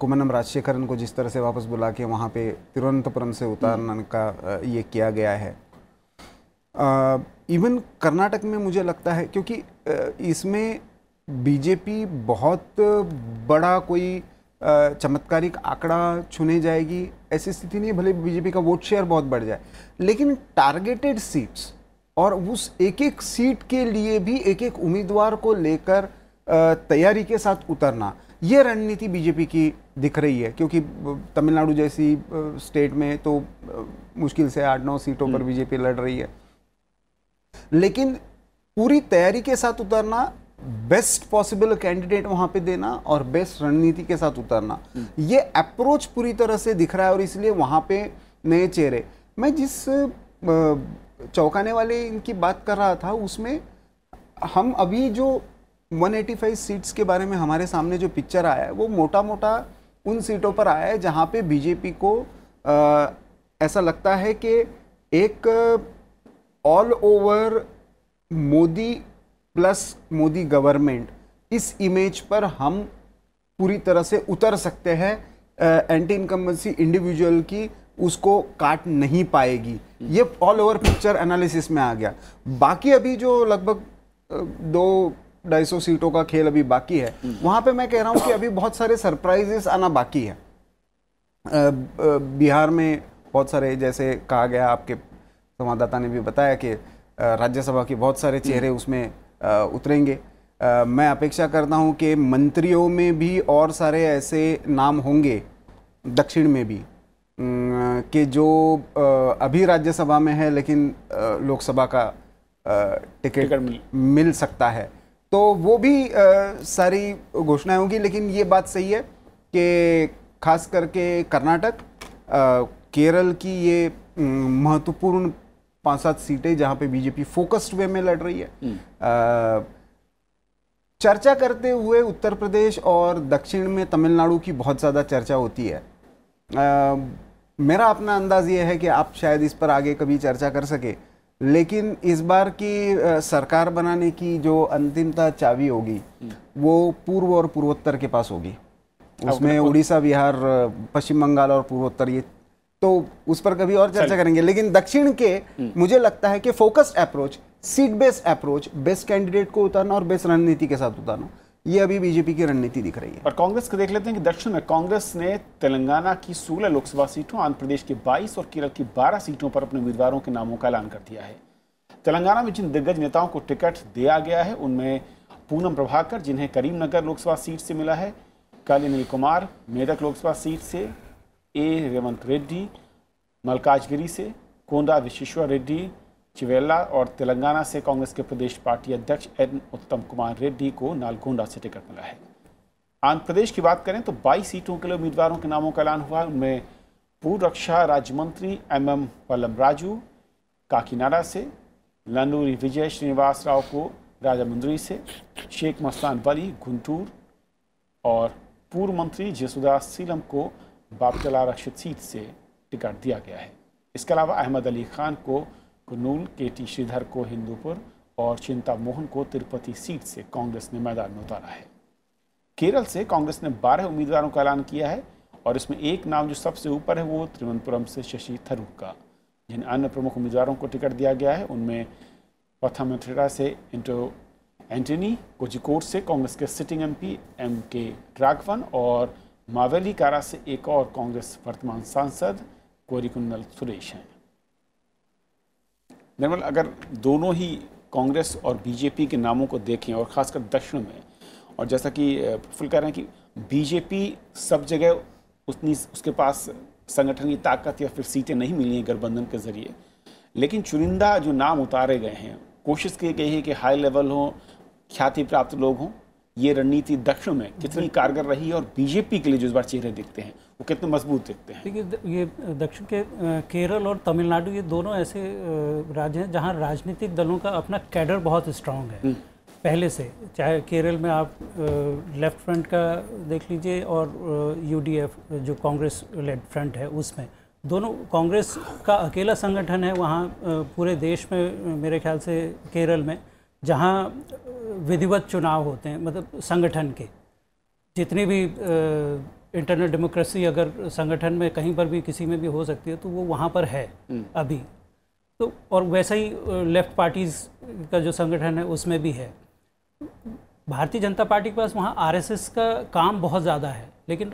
D: कुमनम राजशेखरन को जिस तरह से वापस बुला के वहाँ पे तिरुवनंतपुरम से उतारने का ये किया गया है इवन कर्नाटक में मुझे लगता है क्योंकि इसमें बीजेपी बहुत बड़ा कोई चमत्कारिक आंकड़ा छुने जाएगी ऐसी स्थिति नहीं भले बीजेपी का वोट शेयर बहुत बढ़ जाए लेकिन टारगेटेड सीट्स और उस एक एक सीट के लिए भी एक एक उम्मीदवार को लेकर तैयारी के साथ उतरना ये रणनीति बीजेपी की दिख रही है क्योंकि तमिलनाडु जैसी स्टेट में तो मुश्किल से आठ नौ सीटों पर हम्म। बीजेपी लड़ रही है लेकिन पूरी तैयारी के साथ उतरना बेस्ट पॉसिबल कैंडिडेट वहां पे देना और बेस्ट रणनीति के साथ उतरना हम्म। ये अप्रोच पूरी तरह से दिख रहा है और इसलिए वहां पे नए चेहरे मैं जिस चौंकाने वाले इनकी बात कर रहा था उसमें हम अभी जो 185 सीट्स के बारे में हमारे सामने जो पिक्चर आया है वो मोटा मोटा उन सीटों पर आया है जहाँ पे बीजेपी को आ, ऐसा लगता है कि एक all over Modi plus Modi government इस इमेज पर हम पूरी तरह से उतर सकते हैं एंटी इनकम्बेंसी इंडिविजुअल की उसको काट नहीं पाएगी ये ऑल ओवर पिक्चर एनालिसिस में आ गया बाकी अभी जो लगभग दो ढाई सौ सीटों का खेल अभी बाकी है वहाँ पे मैं कह रहा हूँ कि अभी बहुत सारे सरप्राइजेस आना बाकी है बिहार में बहुत सारे जैसे कहा गया आपके संवाददाता ने भी बताया कि राज्यसभा के बहुत सारे चेहरे उसमें उतरेंगे मैं अपेक्षा करता हूं कि मंत्रियों में भी और सारे ऐसे नाम होंगे दक्षिण में भी कि जो अभी राज्यसभा में है लेकिन लोकसभा का टिकट मिल।, सकता है तो वो भी सारी घोषणाएं होंगी लेकिन ये बात सही है कि खास करके कर्नाटक केरल की ये महत्वपूर्ण पांच सात सीटें जहां पे बीजेपी फोकस्ड वे में लड़ रही है आ, हम्म। चर्चा करते हुए उत्तर प्रदेश और दक्षिण में तमिलनाडु की बहुत ज़्यादा चर्चा होती है आ, मेरा अपना अंदाज़ ये है कि आप शायद इस पर आगे कभी चर्चा कर सके लेकिन इस बार की सरकार बनाने की जो अंतिमता चाबी होगी हम्म। वो पूर्व और पूर्वोत्तर के पास होगी उसमें उड़ीसा बिहार पश्चिम बंगाल और पूर्वोत्तर ये तो उस पर कभी और चर्चा करेंगे लेकिन दक्षिण के हम्म। मुझे लगता है कि focused approach seat based approach
A: best candidate को उतारना और बेस्ट रणनीति के साथ उतारना ये अभी बीजेपी की रणनीति दिख रही है और कांग्रेस को देख लेते हैं कि दक्षिण में कांग्रेस ने तेलंगाना की 16 लोकसभा सीटों आंध्र प्रदेश की बाईस और केरल की बारह सीटों पर अपने उम्मीदवारों के नामों का ऐलान कर दिया है तेलंगाना में जिन दिग्गज नेताओं को टिकट दिया गया है उनमें पूनम प्रभाकर जिन्हें करीमनगर लोकसभा सीट से मिला है काली कुमार मेदक लोकसभा सीट से ए रेवंत रेड्डी मलकाजगिरी से कोंडा विश्वेश्वर रेड्डी चिवेला और तेलंगाना से कांग्रेस के प्रदेश पार्टी अध्यक्ष एन उत्तम कुमार रेड्डी को नालगोंडा से टिकट मिला है आंध्र प्रदेश की बात करें तो 22 सीटों के लिए उम्मीदवारों के नामों का ऐलान हुआ है उनमें पूर्व रक्षा राज्य मंत्री एम एम वल्लम राजू काकीनाडा से लंदूरी विजय श्रीनिवास राव को राजामुंदरी से शेख मस्तान वली गुंटूर और पूर्व मंत्री जसुदास सीलम को बाबतला रशद सीट से टिकट दिया गया है इसके अलावा अहमद अली खान को कनूल के टी श्रीधर को हिंदूपुर और चिंता मोहन को तिरुपति सीट से कांग्रेस ने मैदान में उतारा है केरल से कांग्रेस ने बारह उम्मीदवारों का ऐलान किया है और इसमें एक नाम जो सबसे ऊपर है वो त्रिवनंतपुरम से शशि थरूर का जिन अन्य प्रमुख उम्मीदवारों को टिकट दिया गया है उनमें पथामथिरा से इंटो एंटनी कोजिकोट से कांग्रेस के सिटिंग एमपी एम के राघवन और मावेली कारा से एक और कांग्रेस वर्तमान सांसद कोरिकुन्नल सुरेश हैं निर्मल अगर दोनों ही कांग्रेस और बीजेपी के नामों को देखें और ख़ासकर दक्षिण में और जैसा कि फुल कह रहे हैं कि बीजेपी सब जगह उतनी उसके पास संगठन की ताकत या फिर सीटें नहीं मिली हैं गठबंधन के ज़रिए लेकिन चुनिंदा जो नाम उतारे गए हैं कोशिश की गई है कि हाई लेवल हों ख्याति प्राप्त लोग हों ये रणनीति दक्षिण में कितनी कारगर रही है और बीजेपी के लिए जो इस बार चेहरे दिखते हैं वो कितने मजबूत दिखते हैं
B: देखिए ये दक्षिण के केरल और तमिलनाडु ये दोनों ऐसे राज्य हैं जहाँ राजनीतिक दलों का अपना कैडर बहुत स्ट्रांग है हम्म। पहले से चाहे केरल में आप लेफ्ट फ्रंट का देख लीजिए और यूडीएफ जो कांग्रेस लेड फ्रंट है उसमें दोनों कांग्रेस का अकेला संगठन है वहाँ पूरे देश में मेरे ख्याल से केरल में जहाँ विधिवत चुनाव होते हैं मतलब संगठन के जितने भी इंटरनल डेमोक्रेसी अगर संगठन में कहीं पर भी किसी में भी हो सकती है तो वो वहाँ पर है हम्म। अभी तो और वैसा ही लेफ्ट पार्टीज़ का जो संगठन है उसमें भी है भारतीय जनता पार्टी के पास वहाँ आरएसएस का काम बहुत ज़्यादा है लेकिन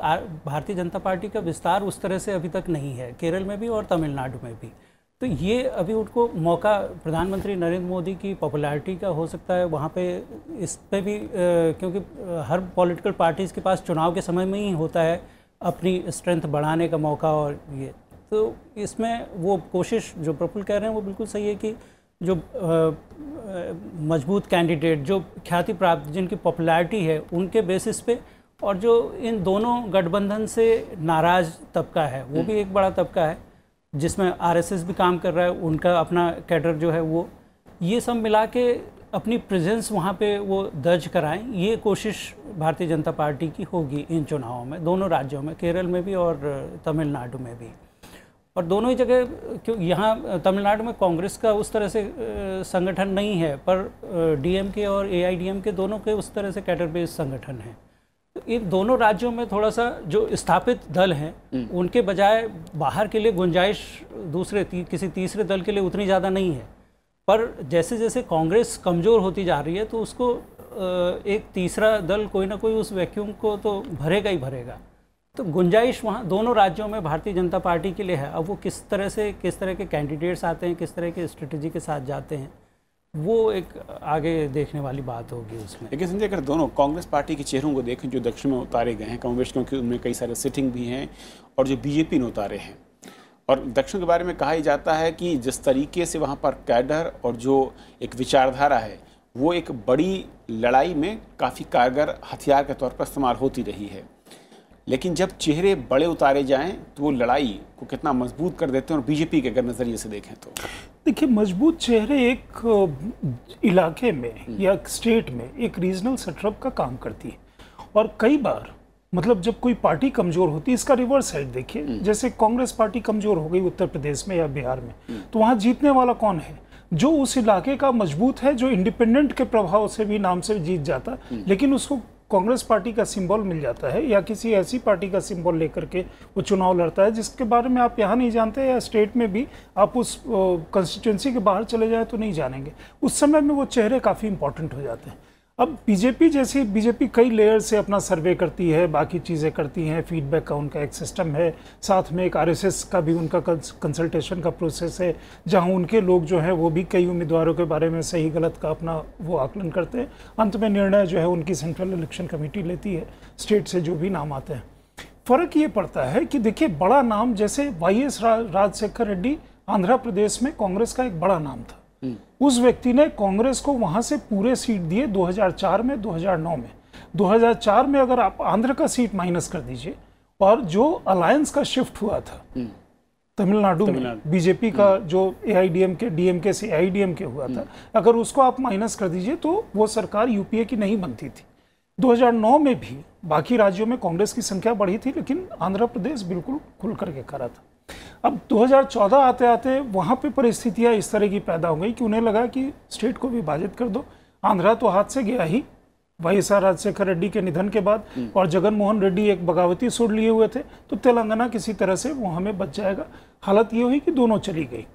B: भारतीय जनता पार्टी का विस्तार उस तरह से अभी तक नहीं है केरल में भी और तमिलनाडु में भी तो ये अभी उनको मौका प्रधानमंत्री नरेंद्र मोदी की पॉपुलैरिटी का हो सकता है वहाँ पे इस पे भी क्योंकि हर पॉलिटिकल पार्टीज़ के पास चुनाव के समय में ही होता है अपनी स्ट्रेंथ बढ़ाने का मौका और ये तो इसमें वो कोशिश जो प्रफुल कह रहे हैं वो बिल्कुल सही है कि जो मजबूत कैंडिडेट जो ख्याति प्राप्त जिनकी पॉपुलैरिटी है उनके बेसिस पे और जो इन दोनों गठबंधन से नाराज़ तबका है वो हम्म। भी एक बड़ा तबका है जिसमें आरएसएस भी काम कर रहा है उनका अपना कैडर जो है वो ये सब मिला के अपनी प्रेजेंस वहाँ पे वो दर्ज कराएं ये कोशिश भारतीय जनता पार्टी की होगी इन चुनावों में दोनों राज्यों में केरल में भी और तमिलनाडु में भी और दोनों ही जगह क्यों यहाँ तमिलनाडु में कांग्रेस का उस तरह से संगठन नहीं है पर डीएमके और एआईडीएमके दोनों के उस तरह से कैटर संगठन हैं इन दोनों राज्यों में थोड़ा सा जो स्थापित दल हैं हम्म। उनके बजाय बाहर के लिए गुंजाइश दूसरे ती, किसी तीसरे दल के लिए उतनी ज़्यादा नहीं है पर जैसे जैसे कांग्रेस कमज़ोर होती जा रही है तो उसको एक तीसरा दल कोई ना कोई उस वैक्यूम को तो भरेगा ही भरेगा तो गुंजाइश वहाँ दोनों राज्यों में भारतीय जनता पार्टी के लिए है अब वो किस तरह से किस तरह के कैंडिडेट्स आते हैं किस तरह के स्ट्रेटजी के साथ जाते हैं वो एक आगे देखने वाली बात होगी उसमें
A: लेकिन संजय अगर दोनों कांग्रेस पार्टी के चेहरों को देखें जो दक्षिण में उतारे गए हैं कांग्रेस क्योंकि उनमें कई सारे सिटिंग भी हैं और जो बीजेपी ने उतारे हैं और दक्षिण के बारे में कहा ही जाता है कि जिस तरीके से वहाँ पर कैडर और जो एक विचारधारा है वो एक बड़ी लड़ाई में काफ़ी कारगर हथियार के तौर पर इस्तेमाल होती रही है लेकिन जब चेहरे बड़े उतारे जाएं तो वो लड़ाई को कितना मजबूत कर देते हैं और बीजेपी के अगर नज़रिए से देखें तो
C: देखिए मजबूत चेहरे एक इलाके में हम्म। या स्टेट में एक रीजनल सेटअप का काम करती है और कई बार मतलब जब कोई पार्टी कमज़ोर होती है इसका रिवर्स साइड देखिए हम्म। जैसे कांग्रेस पार्टी कमज़ोर हो गई उत्तर प्रदेश में या बिहार में हम्म। तो वहाँ जीतने वाला कौन है जो उस इलाके का मजबूत है जो इंडिपेंडेंट के प्रभाव से भी नाम से जीत जाता लेकिन उसको कांग्रेस पार्टी का सिंबल मिल जाता है या किसी ऐसी पार्टी का सिंबल लेकर के वो चुनाव लड़ता है जिसके बारे में आप यहाँ नहीं जानते या स्टेट में भी आप उस कंस्टिट्यूंसी के बाहर चले जाएँ तो नहीं जानेंगे उस समय में वो चेहरे काफ़ी इंपॉर्टेंट हो जाते हैं अब बीजेपी जैसी बीजेपी कई लेयर से अपना सर्वे करती है बाकी चीज़ें करती हैं फीडबैक का उनका एक सिस्टम है साथ में एक आरएसएस का भी उनका कंसल्टेशन का प्रोसेस है जहां उनके लोग जो हैं वो भी कई उम्मीदवारों के बारे में सही गलत का अपना वो आकलन करते हैं अंत में निर्णय जो है उनकी सेंट्रल इलेक्शन कमेटी लेती है स्टेट से जो भी नाम आते हैं फ़र्क ये पड़ता है कि देखिए बड़ा नाम जैसे वाई एस राजशेखर रेड्डी आंध्र प्रदेश में कांग्रेस का एक बड़ा नाम था हम्म। उस व्यक्ति ने कांग्रेस को वहां से पूरे सीट दिए 2004 में 2009 में 2004 में अगर आप आंध्र का सीट माइनस कर दीजिए और जो अलायंस का शिफ्ट हुआ था हम्म। तमिलनाडु में बीजेपी का हम्म। जो A I D M K D K से ए आई डी एम के हुआ था अगर उसको आप माइनस कर दीजिए तो वो सरकार यूपीए की नहीं बनती थी 2009 में भी बाकी राज्यों में कांग्रेस की संख्या बढ़ी थी लेकिन आंध्र प्रदेश बिल्कुल खुल करके खड़ा था अब 2014 आते आते वहाँ पे परिस्थितियाँ इस तरह की पैदा हो गई कि उन्हें लगा कि स्टेट को विभाजित कर दो आंध्रा तो हाथ से गया ही Y S R Rajasekhara Reddy के निधन के बाद हम्म। और जगनमोहन रेड्डी एक बगावती सुर लिए हुए थे तो तेलंगाना किसी तरह से वो हमें बच जाएगा हालत ये हुई कि दोनों चली गई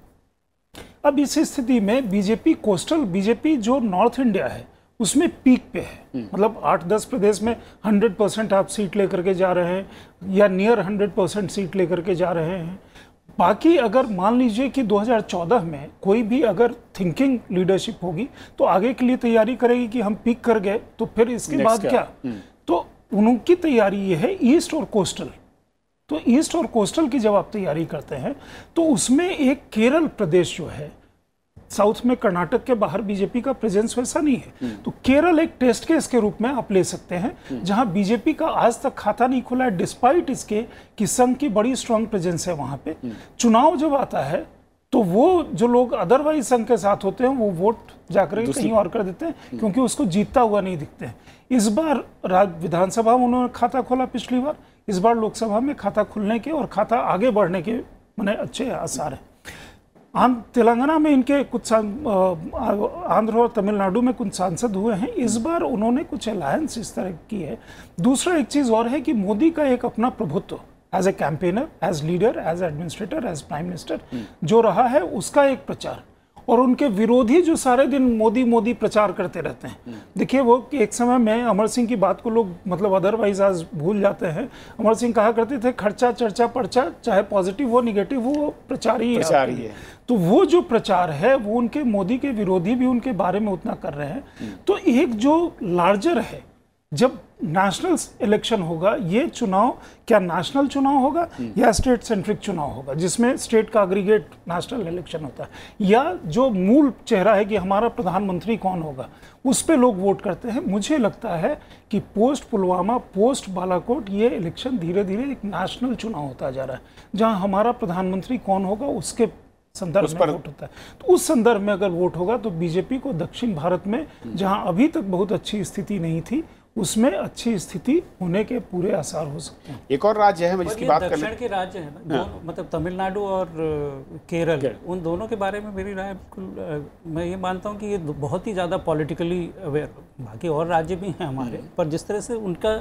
C: अब इस स्थिति में बीजेपी कोस्टल बीजेपी जो नॉर्थ इंडिया है उसमें पीक पे है हम्म। मतलब आठ दस प्रदेश में हंड्रेड परसेंट आप सीट लेकर के जा रहे हैं या नियर हंड्रेड परसेंट सीट लेकर के जा रहे हैं बाकी अगर मान लीजिए कि 2014 में कोई भी अगर थिंकिंग लीडरशिप होगी तो आगे के लिए तैयारी करेगी कि हम पिक कर गए तो फिर इसके Next बाद क्या, क्या? हम्म। तो उनकी तैयारी ये है ईस्ट और कोस्टल तो ईस्ट और कोस्टल की जब आप तैयारी करते हैं तो उसमें एक केरल प्रदेश जो है साउथ में कर्नाटक के बाहर बीजेपी का प्रेजेंस वैसा नहीं है हम्म। तो केरल एक टेस्ट केस के रूप में आप ले सकते हैं हम्म। जहां बीजेपी का आज तक खाता नहीं खुला है डिस्पाइट इसके कि संघ की बड़ी स्ट्रांग प्रेजेंस है वहां पे हम्म। चुनाव जब आता है तो वो जो लोग अदरवाइज संघ के साथ होते हैं वो वोट जाकर कहीं और कर देते हैं क्योंकि उसको जीतता हुआ नहीं दिखते हैं इस बार राज्य विधानसभा में उन्होंने खाता खोला पिछली बार इस बार लोकसभा में खाता खुलने के और खाता आगे बढ़ने के मैंने अच्छे आसार हैं तेलंगाना में इनके कुछ आंध्र और तमिलनाडु में कुछ सांसद हुए हैं इस हम्म। बार उन्होंने कुछ अलायंस इस तरह की है दूसरा एक चीज़ और है कि मोदी का एक अपना प्रभुत्व as a campaigner as leader as administrator as prime minister जो रहा है उसका एक प्रचार और उनके विरोधी जो सारे दिन मोदी मोदी प्रचार करते रहते हैं हम्म। देखिए वो कि एक समय में अमर सिंह की बात को लोग मतलब अदरवाइज आज भूल जाते हैं अमर सिंह कहा करते थे खर्चा चर्चा पर्चा चाहे पॉजिटिव हो निगेटिव हो प्रचार ही प्रचार है, है। तो वो जो प्रचार है वो उनके मोदी के विरोधी भी उनके बारे में उतना कर रहे हैं हम्म। तो एक जो लार्जर है जब नेशनल इलेक्शन होगा ये चुनाव क्या नेशनल चुनाव होगा हम्म। या स्टेट सेंट्रिक चुनाव होगा जिसमें स्टेट का अग्रीगेट नेशनल इलेक्शन होता है या जो मूल चेहरा है कि हमारा प्रधानमंत्री कौन होगा उस पर लोग वोट करते हैं मुझे लगता है कि पोस्ट पुलवामा पोस्ट बालाकोट ये इलेक्शन धीरे धीरे एक नेशनल चुनाव होता जा रहा है जहाँ हमारा प्रधानमंत्री कौन होगा उसके संदर्भ में वोट होता है तो उस संदर्भ में अगर वोट होगा तो बीजेपी को दक्षिण भारत में जहां अभी तक बहुत अच्छी स्थिति नहीं थी उसमें अच्छी स्थिति होने के पूरे आसार हो
B: सकते हैं एक और राज्य है जिसकी बात कर दक्षिण के राज्य है ना हाँ। मतलब तमिलनाडु और केरल के। उन दोनों के बारे में मेरी राय मैं ये मानता हूँ कि ये बहुत ही ज़्यादा पॉलिटिकली अवेयर बाकी और राज्य भी हैं हमारे हम्म। पर जिस तरह से उनका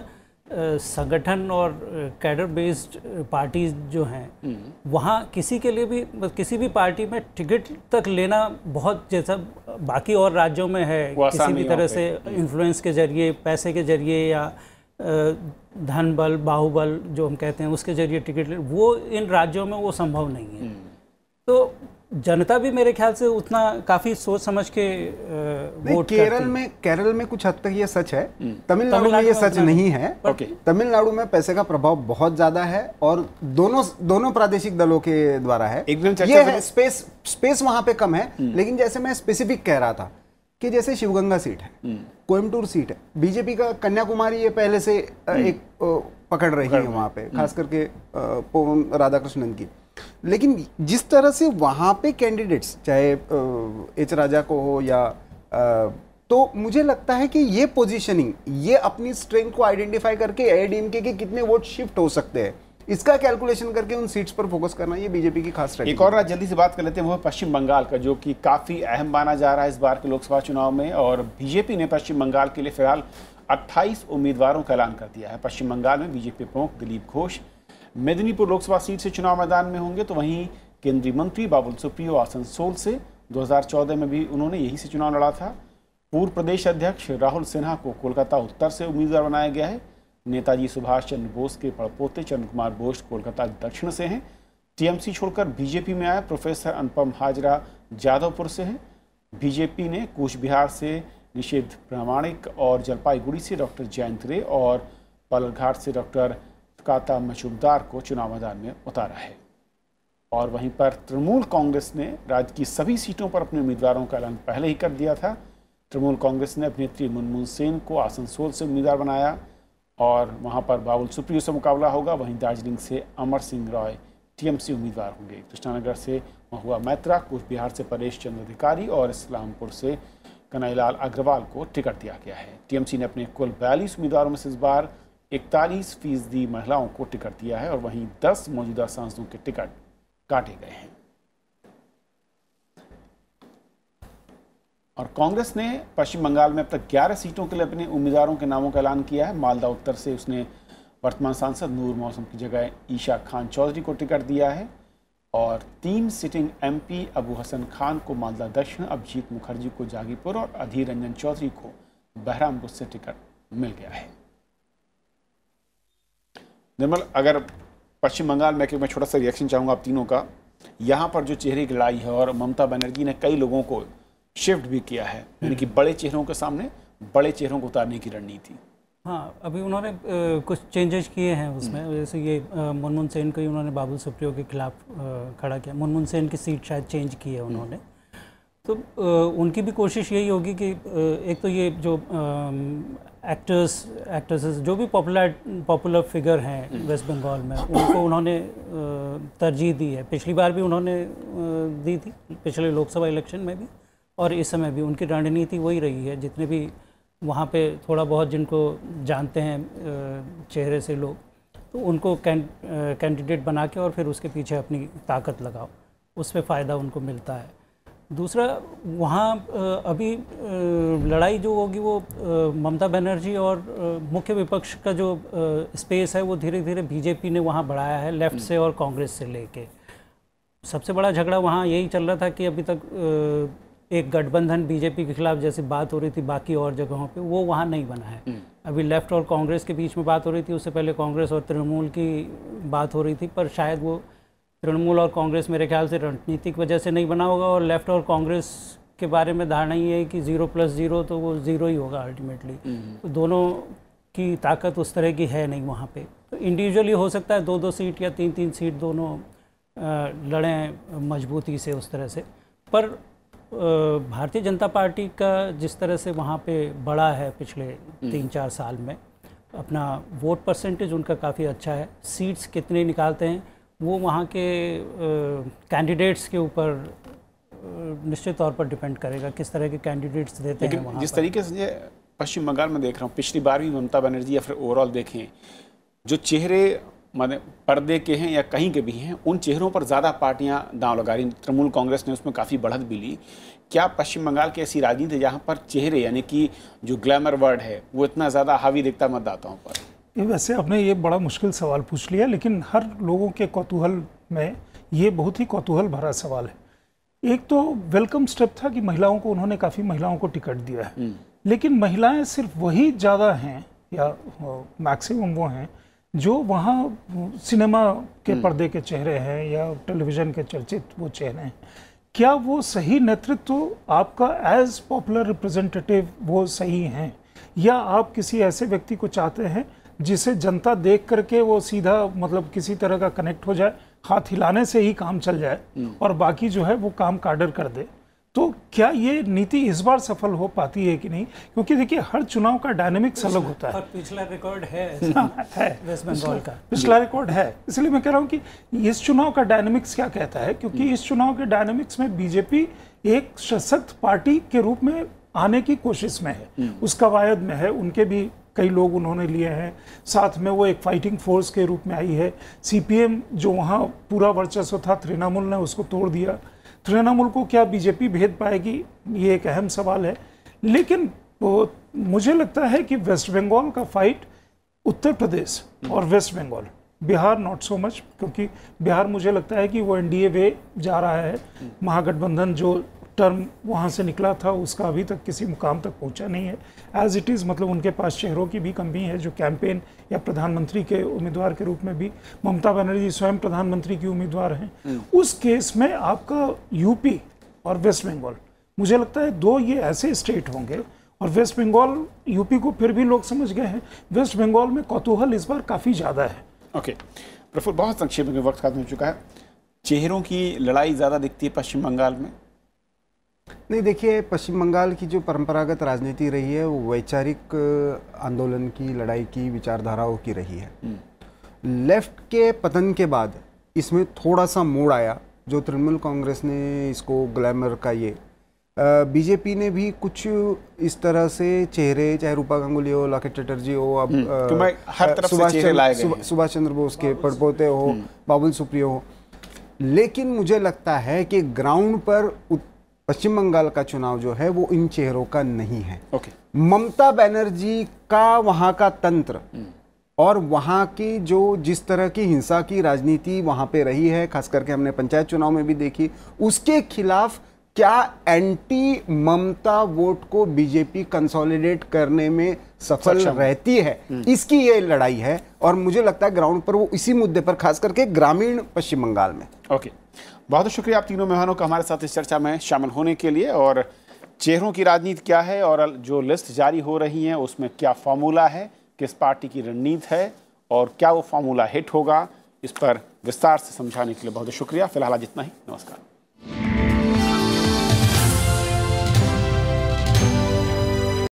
B: संगठन और कैडर बेस्ड पार्टीज जो हैं हम्म। वहाँ किसी के लिए भी मतलब किसी भी पार्टी में टिकट तक लेना बहुत जैसा बाकी और राज्यों में है किसी भी तरह से इन्फ्लुएंस हम्म। के जरिए पैसे के जरिए या धन बल बाहुबल जो हम कहते हैं उसके जरिए टिकट ले वो इन राज्यों में वो संभव नहीं है हम्म। तो जनता भी मेरे ख्याल से उतना काफी सोच समझ के वोट केरल
D: में केरल में कुछ हद तक ये सच है हम्म। तमिलनाडु में ये सच नहीं है तमिलनाडु में पैसे का प्रभाव बहुत ज्यादा है और दोनों दोनों प्रादेशिक दलों के द्वारा है ये है स्पेस स्पेस वहां पे कम है हम्म। लेकिन जैसे मैं स्पेसिफिक कह रहा था कि जैसे शिवगंगा सीट है हम्म। कोयमटूर सीट है बीजेपी का कन्याकुमारी ये पहले से एक पकड़ रही है वहां पे खास करके राधा कृष्णन की लेकिन जिस तरह से वहाँ पे कैंडिडेट्स चाहे एच राजा को हो या आ, तो मुझे लगता है कि ये पोजीशनिंग ये अपनी स्ट्रेंथ को आइडेंटिफाई करके एआईडीएमके के कितने वोट
A: शिफ्ट हो सकते हैं इसका कैलकुलेशन करके उन सीट्स पर फोकस करना ये बीजेपी की खास एक और जल्दी से बात कर लेते हैं वो पश्चिम बंगाल का जो कि काफ़ी अहम माना जा रहा है इस बार के लोकसभा चुनाव में और बीजेपी ने पश्चिम बंगाल के लिए फिलहाल 28 उम्मीदवारों का ऐलान कर दिया है पश्चिम बंगाल में बीजेपी प्रमुख दिलीप घोष मेदिनीपुर लोकसभा सीट से चुनाव मैदान में होंगे तो वहीं केंद्रीय मंत्री बाबुल सुप्रियो आसनसोल से 2014 में भी उन्होंने यही से चुनाव लड़ा था पूर्व प्रदेश अध्यक्ष राहुल सिन्हा को कोलकाता उत्तर से उम्मीदवार बनाया गया है नेताजी सुभाष चंद्र बोस के पड़पोते चंद्र कुमार बोस कोलकाता दक्षिण से हैं टीएमसी छोड़कर बीजेपी में आए प्रोफेसर अनुपम हाजरा जादवपुर से हैं बीजेपी ने कूचबिहार से निषेध प्रामाणिक और जलपाईगुड़ी से डॉक्टर जयंत रे और पालरघाट से डॉक्टर काता मशूबदार को चुनाव मैदान में उतारा है और वहीं पर तृणमूल कांग्रेस ने राज्य की सभी सीटों पर अपने उम्मीदवारों का ऐलान पहले ही कर दिया था तृणमूल कांग्रेस ने अभिनेत्री मनमोहन सेन को आसनसोल से उम्मीदवार बनाया और वहां पर बाबुल सुप्रियो से मुकाबला होगा वहीं दार्जिलिंग से अमर सिंह रॉय टीएमसी उम्मीदवार होंगे कृष्णानगर से महुआ मैत्रा बिहार से परेश चंद्र अधिकारी और इस्लामपुर से कनाईलाल अग्रवाल को टिकट दिया गया है टीएमसी ने अपने कुल बयालीस उम्मीदवारों में से इस बार इकतालीस फीसदी महिलाओं को टिकट दिया है और वहीं दस मौजूदा सांसदों के टिकट काटे गए हैं और कांग्रेस ने पश्चिम बंगाल में अब तक 11 सीटों के लिए अपने उम्मीदवारों के नामों का ऐलान किया है मालदा उत्तर से उसने वर्तमान सांसद नूर मौसम की जगह ईशा खान चौधरी को टिकट दिया है और तीन सिटिंग एमपी अबू हसन खान को मालदा दक्षिण अभिजीत मुखर्जी को जागीपुर और अधीर रंजन चौधरी को बहरामपुर से टिकट मिल गया है निर्मल अगर पश्चिम बंगाल में मैं छोटा सा रिएक्शन चाहूँगा आप तीनों का यहाँ पर जो चेहरे लड़ाई है और ममता बनर्जी ने कई लोगों को शिफ्ट भी किया है यानी कि बड़े चेहरों के सामने बड़े चेहरों को उतारने की रणनीति
B: हाँ अभी उन्होंने कुछ चेंजेस किए हैं उसमें हम्म। जैसे ये मनमोहन सेन को ही उन्होंने बाबुल सुप्रियो के खिलाफ खड़ा किया मनमोहन सेन की सीट शायद चेंज की है उन्होंने तो उनकी भी कोशिश यही होगी कि एक तो ये जो एक्टर्स एक्ट्रेसेस जो भी पॉपुलर पॉपुलर फिगर हैं वेस्ट हम्म। बंगाल में उनको उन्होंने तरजीह दी है पिछली बार भी उन्होंने दी थी पिछले लोकसभा इलेक्शन में भी और इस समय भी उनकी रणनीति वही रही है जितने भी वहाँ पे थोड़ा बहुत जिनको जानते हैं चेहरे से लोग तो उनको कैंडिडेट बना के और फिर उसके पीछे अपनी ताकत लगाओ उस पर फ़ायदा उनको मिलता है दूसरा वहाँ अभी लड़ाई जो होगी वो ममता बनर्जी और मुख्य विपक्ष का जो स्पेस है वो धीरे धीरे बीजेपी ने वहाँ बढ़ाया है लेफ्ट से और कांग्रेस से लेके सबसे बड़ा झगड़ा वहाँ यही चल रहा था कि अभी तक एक गठबंधन बीजेपी के खिलाफ जैसी बात हो रही थी बाकी और जगहों पे वो वहाँ नहीं बना है हम्म। अभी लेफ्ट और कांग्रेस के बीच में बात हो रही थी उससे पहले कांग्रेस और तृणमूल की बात हो रही थी पर शायद वो तृणमूल और कांग्रेस मेरे ख्याल से रणनीतिक वजह से नहीं बना होगा और लेफ्ट और कांग्रेस के बारे में धारणा ही है कि ज़ीरो प्लस ज़ीरो तो वो ज़ीरो ही होगा अल्टीमेटली तो दोनों की ताकत उस तरह की है नहीं वहाँ पे तो इंडिविजुअली हो सकता है दो दो सीट या तीन तीन सीट दोनों लड़ें मजबूती से उस तरह से पर भारतीय जनता पार्टी का जिस तरह से वहाँ पे बड़ा है पिछले हम्म। तीन चार साल में अपना वोट परसेंटेज उनका काफ़ी अच्छा है सीट्स कितने निकालते हैं वो वहाँ के कैंडिडेट्स के ऊपर निश्चित तौर पर डिपेंड करेगा किस तरह के कैंडिडेट्स देते हैं वहाँ जिस तरीके
A: से पश्चिम बंगाल में देख रहा हूँ पिछली बार भी ममता बनर्जी या फिर ओवरऑल देखें जो चेहरे माने पर्दे के हैं या कहीं के भी हैं उन चेहरों पर ज़्यादा पार्टियां दांव लगा रही तृणमूल कांग्रेस ने उसमें काफ़ी बढ़त भी ली क्या पश्चिम बंगाल की ऐसी राजनीति जहाँ पर चेहरे यानी कि जो ग्लैमर वर्ड है वो इतना ज़्यादा हावी दिखता मतदाताओं पर
C: ये वैसे आपने ये बड़ा मुश्किल सवाल पूछ लिया लेकिन हर लोगों के कौतूहल में ये बहुत ही कौतूहल भरा सवाल है एक तो वेलकम स्टेप था कि महिलाओं को उन्होंने काफ़ी महिलाओं को टिकट दिया है हम्म। लेकिन महिलाएं सिर्फ वही ज़्यादा हैं या मैक्सिमम वो हैं जो वहाँ सिनेमा के हम्म। पर्दे के चेहरे हैं या टेलीविज़न के चर्चित वो चेहरे हैं क्या वो सही नेतृत्व आपका एज पॉपुलर रिप्रेजेंटेटिव वो सही हैं या आप किसी ऐसे व्यक्ति को चाहते हैं जिसे जनता देख करके वो सीधा मतलब किसी तरह का कनेक्ट हो जाए हाथ हिलाने से ही काम चल जाए हम्म। और बाकी जो है वो काम काडर कर दे तो क्या ये नीति इस बार सफल हो पाती है कि नहीं क्योंकि देखिए हर चुनाव का डायनेमिक्स अलग होता है
B: पिछला रिकॉर्ड है हाँ, है वेस्ट बंगाल का
C: पिछला रिकॉर्ड है इसलिए मैं कह रहा हूँ कि इस चुनाव का डायनेमिक्स क्या कहता है क्योंकि हम्म। इस चुनाव के डायनेमिक्स में बीजेपी एक सशक्त पार्टी के रूप में आने की कोशिश में है हम्म। उसका वायद में है उनके भी कई लोग उन्होंने लिए हैं साथ में वो एक फाइटिंग फोर्स के रूप में आई है सीपीएम जो वहाँ पूरा वर्चस्व था तृणमूल ने उसको तोड़ दिया तृणमूल को क्या बीजेपी भेद पाएगी ये एक अहम सवाल है लेकिन मुझे लगता है कि वेस्ट बंगाल का फाइट उत्तर प्रदेश और west Bengal Bihar not so much क्योंकि बिहार मुझे लगता है कि वो एनडीए वे जा रहा है महागठबंधन जो टर्म वहाँ से निकला था उसका अभी तक किसी मुकाम तक पहुँचा नहीं है एज इट इज़ मतलब उनके पास चेहरों की भी कमी है जो कैंपेन या प्रधानमंत्री के उम्मीदवार के रूप में भी ममता बनर्जी स्वयं प्रधानमंत्री की उम्मीदवार हैं हम्म। उस केस में आपका यूपी और वेस्ट बंगाल मुझे लगता है दो ये ऐसे स्टेट होंगे और वेस्ट
A: बंगाल यूपी को फिर भी लोग समझ गए हैं वेस्ट बंगाल में कौतूहल इस बार काफ़ी ज़्यादा है ओके प्रफुल बहुत संक्षेप में वक्त खत्म हो चुका है चेहरों की लड़ाई ज़्यादा दिखती है पश्चिम बंगाल में
D: नहीं देखिए पश्चिम बंगाल की जो परंपरागत राजनीति रही है वो वैचारिक आंदोलन की लड़ाई की विचारधाराओं की रही है हम्म। लेफ्ट के पतन के बाद इसमें थोड़ा सा मोड़ आया जो तृणमूल कांग्रेस ने इसको ग्लैमर का ये बीजेपी ने भी कुछ इस तरह से चेहरे चाहे रूपा गांगुली हो लाकेट चटर्जी हो अब हम्म, सुभाष चंद्र बोस के पड़पोते हो हम्म। बाबुल सुप्रियो हो लेकिन मुझे लगता है कि ग्राउंड पर पश्चिम बंगाल का चुनाव जो है वो इन चेहरों का नहीं है okay. ममता बनर्जी का वहां का तंत्र hmm. और वहां की जो जिस तरह की हिंसा की राजनीति वहां पे रही है खास करके हमने पंचायत चुनाव में भी देखी उसके खिलाफ क्या एंटी ममता वोट को बीजेपी कंसोलिडेट करने में सफल रहती है hmm. इसकी ये लड़ाई है और मुझे लगता है ग्राउंड
A: पर वो इसी मुद्दे पर खास करके ग्रामीण पश्चिम बंगाल में ओके okay. बहुत बहुत शुक्रिया आप तीनों मेहमानों का हमारे साथ इस चर्चा में शामिल होने के लिए और चेहरों की राजनीति क्या है और जो लिस्ट जारी हो रही है उसमें क्या फार्मूला है किस पार्टी की रणनीति है और क्या वो फार्मूला हिट होगा इस पर विस्तार से समझाने के लिए बहुत शुक्रिया फिलहाल आज इतना ही नमस्कार